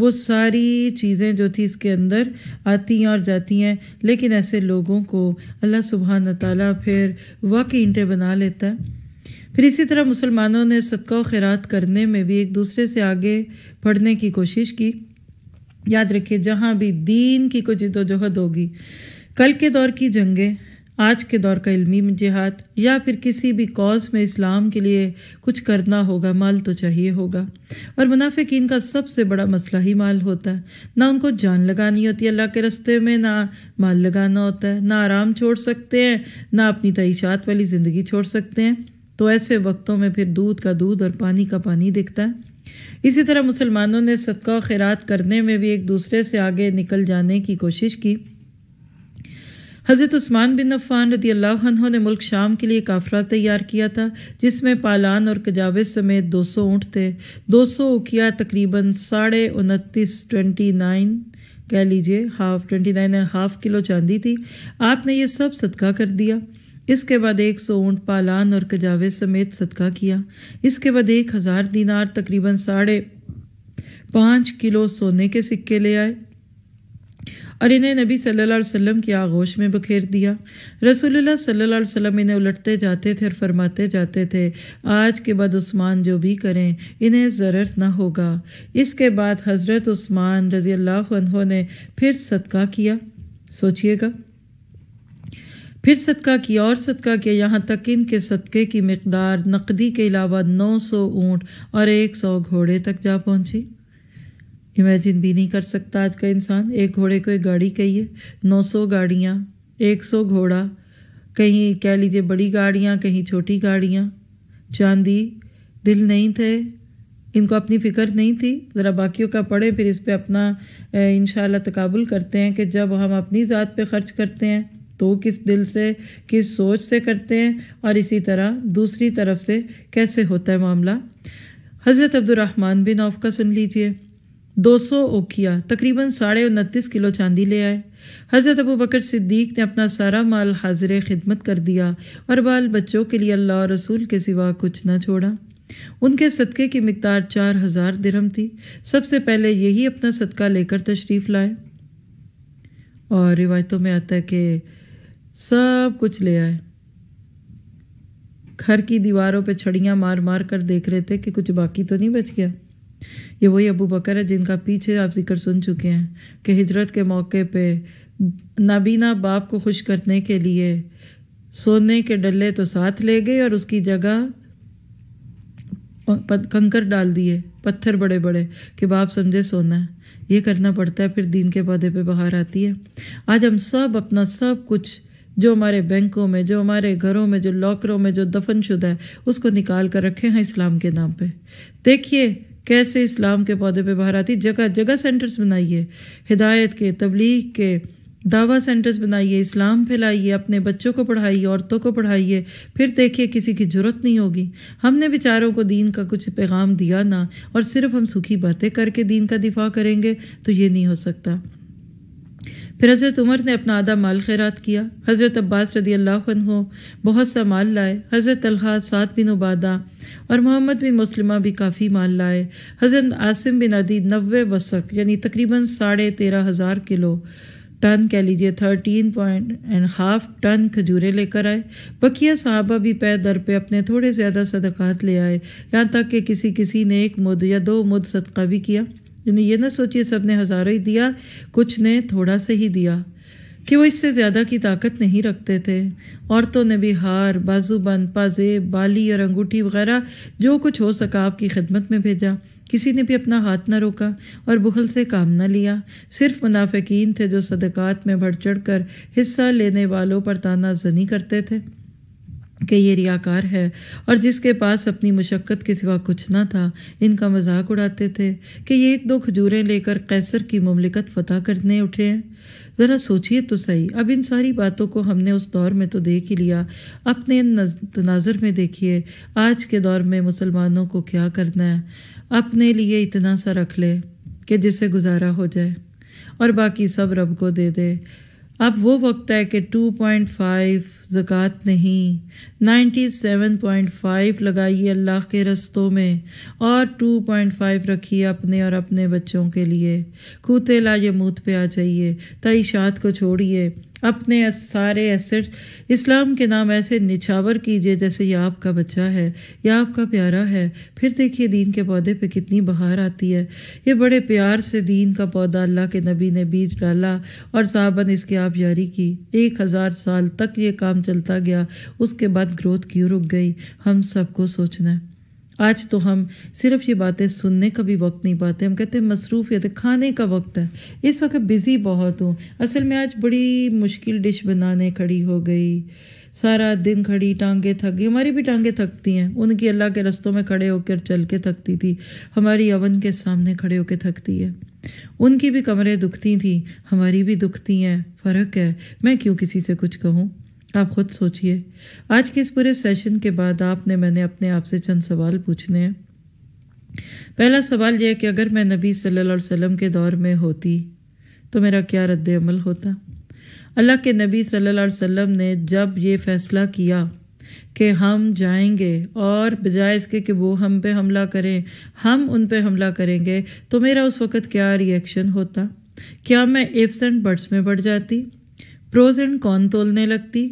वो सारी चीज़ें जो थी इसके अंदर आती हैं और जाती हैं लेकिन ऐसे लोगों को अल्लाह सुबहान तला फिर वाकई ईंटें बना लेता है फिर इसी तरह मुसलमानों ने सदका खैरात करने में भी एक दूसरे से आगे बढ़ने की कोशिश की याद रखिए जहाँ भी दीन की कोई जदोजहद होगी कल के दौर की जंगें आज के दौर का इल्मी जिहाद या फिर किसी भी कॉज में इस्लाम के लिए कुछ करना होगा माल तो चाहिए होगा और मुनाफिकीन का सबसे बड़ा मसला ही माल होता है ना उनको जान लगानी होती है अल्लाह के रस्ते में ना माल लगाना होता है ना आराम छोड़ सकते हैं ना अपनी तयशात वाली ज़िंदगी छोड़ सकते हैं तो ऐसे वक्तों में फिर दूध का दूध और पानी का पानी दिखता है इसी तरह मुसलमानों ने सदका खैरात करने में भी एक दूसरे से आगे निकल जाने की कोशिश की हज़रत उस्मान बिन अफ़ान रदी अल्लाह ने मुल्क शाम के लिए काफिला तैयार किया था जिसमें पालान और कजावे समेत 200 ऊँट थे दो सौ उकिया तकरीबन साढ़े उनतीस ट्वेंटी नाइन कह लीजिए half twenty nine and half kilo चांदी थी आपने ये सब सदका कर दिया इसके बाद एक सौ ऊँट पालान और कजावे समेत सदका किया इसके बाद एक हज़ार दिनार तकरीबन साढ़े पाँच किलो सोने के सिक्के ले आए और इन्हें नबी सल्लल्लाहु अलैहि वसल्लम की आगोश में बखेर दिया रसूलुल्लाह सल्लल्लाहु अलैहि वसल्लम इन्हें उलटते जाते थे और फरमाते जाते थे आज के बाद उस्मान जो भी करें इन्हें ज़र्र न होगा इसके बाद हज़रत उस्मान रज़ी अल्लाह ने फिर सदका किया सोचिएगा फिर सदका किया और सदका किया यहाँ तक इनके सदक़े की मकदार नकदी के अलावा 900 ऊँट और 100 घोड़े तक जा पहुँची इमेजिन भी नहीं कर सकता आज का इंसान एक घोड़े को एक गाड़ी कहिए 900 गाड़ियाँ एक घोड़ा कहीं कह लीजिए बड़ी गाड़ियाँ कहीं छोटी गाड़ियाँ चांदी दिल नहीं थे इनको अपनी फ़िक्र नहीं थी ज़रा बाकियों का पढ़े फिर इस पर अपना इन तकबुल करते हैं कि जब हम अपनी ज़ात पे ख़र्च करते हैं तो किस दिल से किस सोच से करते हैं और इसी तरह दूसरी तरफ से कैसे होता है मामला हज़रत अब्दुलरहमान बिन औफ का सुन लीजिए 200 ओकिया तकरीबन साढ़े उनतीस किलो चांदी ले आए हज़रत अबू बकर सिद्दीक ने अपना सारा माल हाजिर खिदमत कर दिया और बाल बच्चों के लिए अल्लाह रसूल के सिवा कुछ ना छोड़ा उनके सदक़े की मकदार चार हज़ार दरम थी सबसे पहले यही अपना सदका लेकर तशरीफ़ लाए और रिवायतों में आता है कि सब कुछ ले आए घर की दीवारों पर छड़ियाँ मार मार कर देख रहे थे कि कुछ बाकी तो नहीं बच गया ये वही अबू बकर है जिनका पीछे आप जिक्र सुन चुके हैं कि हिजरत के मौके पे नाबीना बाप को खुश करने के लिए सोने के डल्ले तो साथ ले गए और उसकी जगह कंकर डाल दिए पत्थर बड़े बड़े कि बाप समझे सोना है ये करना पड़ता है फिर दीन के पौधे पे बाहर आती है आज हम सब अपना सब कुछ जो हमारे बैंकों में जो हमारे घरों में जो लॉकरों में जो दफन शुदा है उसको निकाल कर रखे हैं इस्लाम के नाम पे देखिए कैसे इस्लाम के पौधे पे बाहर आती जगह जगह सेंटर्स बनाइए हिदायत के तबलीग के दावा सेंटर्स बनाइए इस्लाम फैलाइए अपने बच्चों को पढ़ाइए औरतों को पढ़ाइए फिर देखिए किसी की ज़रूरत नहीं होगी हमने बेचारों को दीन का कुछ पैगाम दिया ना और सिर्फ हम सुखी बातें करके दीन का दिफा करेंगे तो ये नहीं हो सकता फिर हज़रत उमर ने अपना आधा माल खैरात किया हज़रत अब्बास रदी अल्लाह हो बहुत सा माल लाए हज़रत अलहा सात बिन उबादा और मोहम्मद बिन मुसलमा भी काफ़ी माल लाए हज़रत आसिम बिन अदी नबे वसक यानी तकरीबन साढ़े तेरह हज़ार किलो टन कह लीजिए thirteen point and half ton खजूरें लेकर आए बकिया साहबा भी पै दर पे अपने थोड़े ज़्यादा सदक़ात ले आए यहाँ तक कि किसी किसी ने एक मुद या दो मुद सदका भी किया यानी ये ना सोचिए सब ने हज़ारों ही दिया कुछ ने थोड़ा सा ही दिया कि वो इससे ज़्यादा की ताकत नहीं रखते थे औरतों ने भी हार बाजूबंद पाजेब बाली और अंगूठी वगैरह जो कुछ हो सका आपकी खिदमत में भेजा किसी ने भी अपना हाथ न रोका और बुखल से काम ना लिया सिर्फ मुनाफिकीन थे जो सदक़ात में बढ़ चढ़ कर हिस्सा लेने वालों पर ताना जनी करते थे कि ये रियाकार है और जिसके पास अपनी मशक्क़त के सिवा कुछ ना था इनका मजाक उड़ाते थे कि ये एक दो खजूरें लेकर कैसर की ममलिकत फतह करने उठे हैं ज़रा सोचिए तो सही अब इन सारी बातों को हमने उस दौर में तो देख ही लिया अपने इन तनाजर में देखिए आज के दौर में मुसलमानों को क्या करना है अपने लिए इतना सा रख ले कि जिससे गुजारा हो जाए और बाकी सब रब को दे दे अब वो वक्त है कि 2.5 ज़क़़त नहीं 97.5 लगाइए अल्लाह के रस्तों में और 2.5 रखिए अपने और अपने बच्चों के लिए कूते ला ये मूत पे आ जाइए तईशात को छोड़िए अपने सारे एसेट्स इस्लाम के नाम ऐसे निछावर कीजिए जैसे यह आपका बच्चा है यह आपका प्यारा है फिर देखिए दीन के पौधे पे कितनी बहार आती है ये बड़े प्यार से दीन का पौधा अल्लाह के नबी ने बीज डाला और साबन इसकी आप जारी की एक हज़ार साल तक ये काम चलता गया उसके बाद ग्रोथ क्यों रुक गई हम सबको सोचना है आज तो हम सिर्फ ये बातें सुनने का भी वक्त नहीं पाते हम कहते हैं मसरूफियत तो खाने का वक्त है इस वक्त बिज़ी बहुत हूँ असल में आज बड़ी मुश्किल डिश बनाने खड़ी हो गई सारा दिन खड़ी टांगे थक गई हमारी भी टांगे थकती हैं उनकी अल्लाह के रस्तों में खड़े होकर चल के थकती थी हमारी अवन के सामने खड़े होकर थकती है उनकी भी कमरें दुखती थी हमारी भी दुखती हैं फ़र्क है मैं क्यों किसी से कुछ कहूँ आप खुद सोचिए आज के इस पूरे सेशन के बाद आपने मैंने अपने आप से चंद सवाल पूछने हैं पहला सवाल यह है कि अगर मैं नबी सल्लल्लाहु अलैहि वसल्लम के दौर में होती तो मेरा क्या रद्द अमल होता अल्लाह के नबी सल्लल्लाहु अलैहि वसल्लम ने जब ये फ़ैसला किया कि हम जाएंगे और बजाय इसके कि वो हम पे हमला करें हम उन पे हमला करेंगे तो मेरा उस वक़्त क्या रिएक्शन होता क्या मैं एफ्स एंड बर्ड्स में बढ़ जाती प्रोज एंड कौन तोलने लगती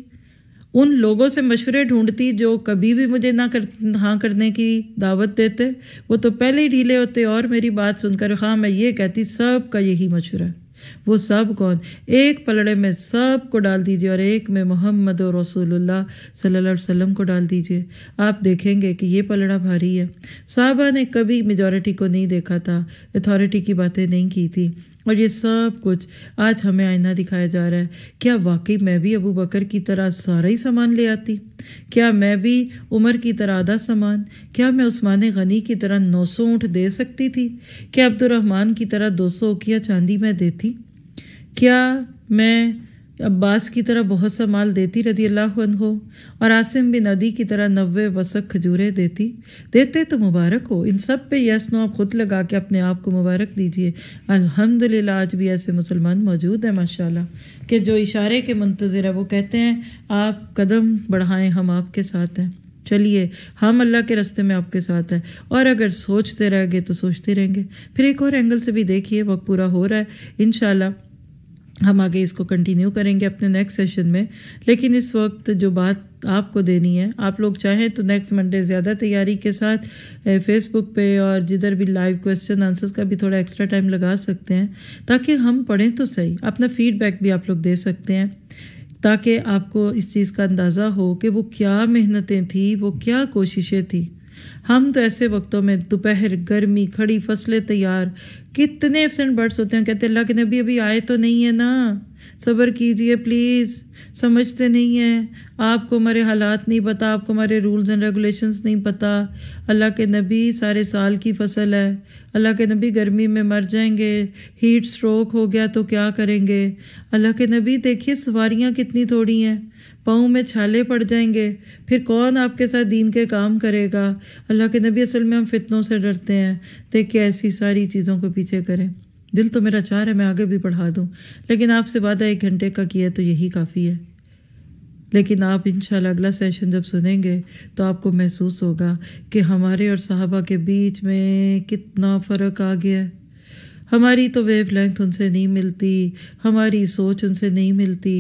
उन लोगों से मशवरे ढूंढती जो कभी भी मुझे ना कर हाँ करने की दावत देते वो तो पहले ही ढीले होते और मेरी बात सुनकर हाँ मैं ये कहती सब का यही मशवरा वो सब कौन एक पलड़े में सब को डाल दीजिए और एक में मोहम्मद और रसूलुल्लाह सल्लल्लाहु अलैहि वसल्लम को डाल दीजिए आप देखेंगे कि ये पलड़ा भारी है साहबा ने कभी मेजॉरिटी को नहीं देखा था अथॉरिटी की बातें नहीं की थी और ये सब कुछ आज हमें आईना दिखाया जा रहा है क्या वाकई मैं भी अबू बकर की तरह सारा ही सामान ले आती क्या मैं भी उमर की तरह आधा सामान क्या मैं उस्मान गनी की तरह नौ सौ ऊँट दे सकती थी क्या अब्दुलरहमान की तरह दो सौ ओकिया चांदी मैं देती क्या मैं अब्बास की तरह बहुत सा माल देती रदी अल्लाह हो और आसिम बिन अदी की तरह नवे वसक खजूरें देती देते तो मुबारक हो इन सब पे यस नो आप खुद लगा के अपने आप को मुबारक दीजिए अल्हम्दुलिल्लाह आज भी ऐसे मुसलमान मौजूद हैं माशाल्लाह कि जो इशारे के मंतज़र है वो कहते हैं आप कदम बढ़ाएं हम आपके साथ हैं चलिए हम अल्लाह के रस्ते में आपके साथ है और अगर सोचते रह गए तो सोचते रहेंगे फिर एक और एंगल से भी देखिए वक्त पूरा हो रहा है इन हम आगे इसको कंटिन्यू करेंगे अपने नेक्स्ट सेशन में लेकिन इस वक्त जो बात आपको देनी है आप लोग चाहें तो नेक्स्ट मंडे ज़्यादा तैयारी के साथ फेसबुक पे और जिधर भी लाइव क्वेश्चन आंसर्स का भी थोड़ा एक्स्ट्रा टाइम लगा सकते हैं ताकि हम पढ़ें तो सही अपना फीडबैक भी आप लोग दे सकते हैं ताकि आपको इस चीज़ का अंदाज़ा हो कि वो क्या मेहनतें थी वो क्या कोशिशें थी हम तो ऐसे वक्तों में दोपहर गर्मी खड़ी फसलें तैयार कितने एबसेंट बर्ड्स होते हैं कहते हैं लगने नबी अभी आए तो नहीं है ना सब्र कीजिए प्लीज़ समझते नहीं हैं आपको हमारे हालात नहीं पता आपको हमारे रूल्स एंड रेगुलेशंस नहीं पता अल्लाह के नबी सारे साल की फसल है अल्लाह के नबी गर्मी में मर जाएंगे हीट स्ट्रोक हो गया तो क्या करेंगे अल्लाह के नबी देखिए सवारियाँ कितनी थोड़ी हैं पाँव में छाले पड़ जाएंगे फिर कौन आपके साथ दीन के काम करेगा अल्लाह के नबी असल में हम फितनों से डरते हैं देखिए ऐसी सारी चीज़ों को पीछे करें दिल तो मेरा चाह है मैं आगे भी पढ़ा दूँ लेकिन आपसे वादा एक घंटे का किया तो यही काफ़ी है लेकिन आप इन अगला सेशन जब सुनेंगे तो आपको महसूस होगा कि हमारे और साहबा के बीच में कितना फ़र्क आ गया हमारी तो वेव लेंथ उनसे नहीं मिलती हमारी सोच उनसे नहीं मिलती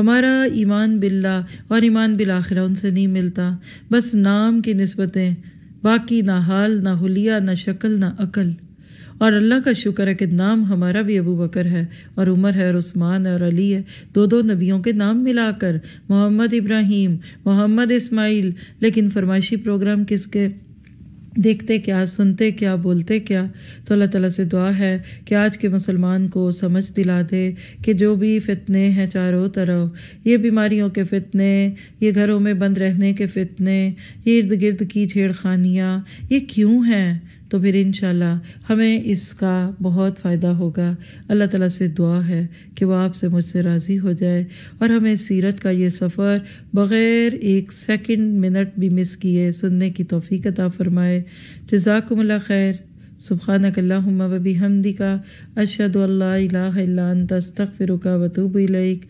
हमारा ईमान बिल्ला और ईमान बिल आखिरा उनसे नहीं मिलता बस नाम की नस्बतें बाकी ना हाल ना हुलिया ना शक्ल ना अकल और अल्लाह का शुक्र है कि नाम हमारा भी अबू बकर है और उमर है और उस्मान है और अली है दो दो नबियों के नाम मिलाकर मोहम्मद इब्राहिम मोहम्मद इस्माइल लेकिन फरमाइशी प्रोग्राम किसके देखते क्या सुनते क्या बोलते क्या तो अल्लाह ताला से दुआ है कि आज के मुसलमान को समझ दिला दे कि जो भी फितने हैं चारों तरफ ये बीमारियों के फितने ये घरों में बंद रहने के फितने ये इर्द गिर्द की छेड़खानियाँ ये क्यों हैं तो फिर इन हमें इसका बहुत फ़ायदा होगा अल्लाह ताला से दुआ है कि वह आपसे मुझसे राज़ी हो जाए और हमें सीरत का ये सफ़र बग़ैर एक सेकंड मिनट भी मिस किए सुनने की तोफ़ी अता फ़रमाए जजाकमल खैर सुबहान कल्लाम वबी हमदी का अशद अल्ला तस्तफ़िर का वतूब अलैक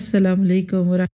असलकम वरह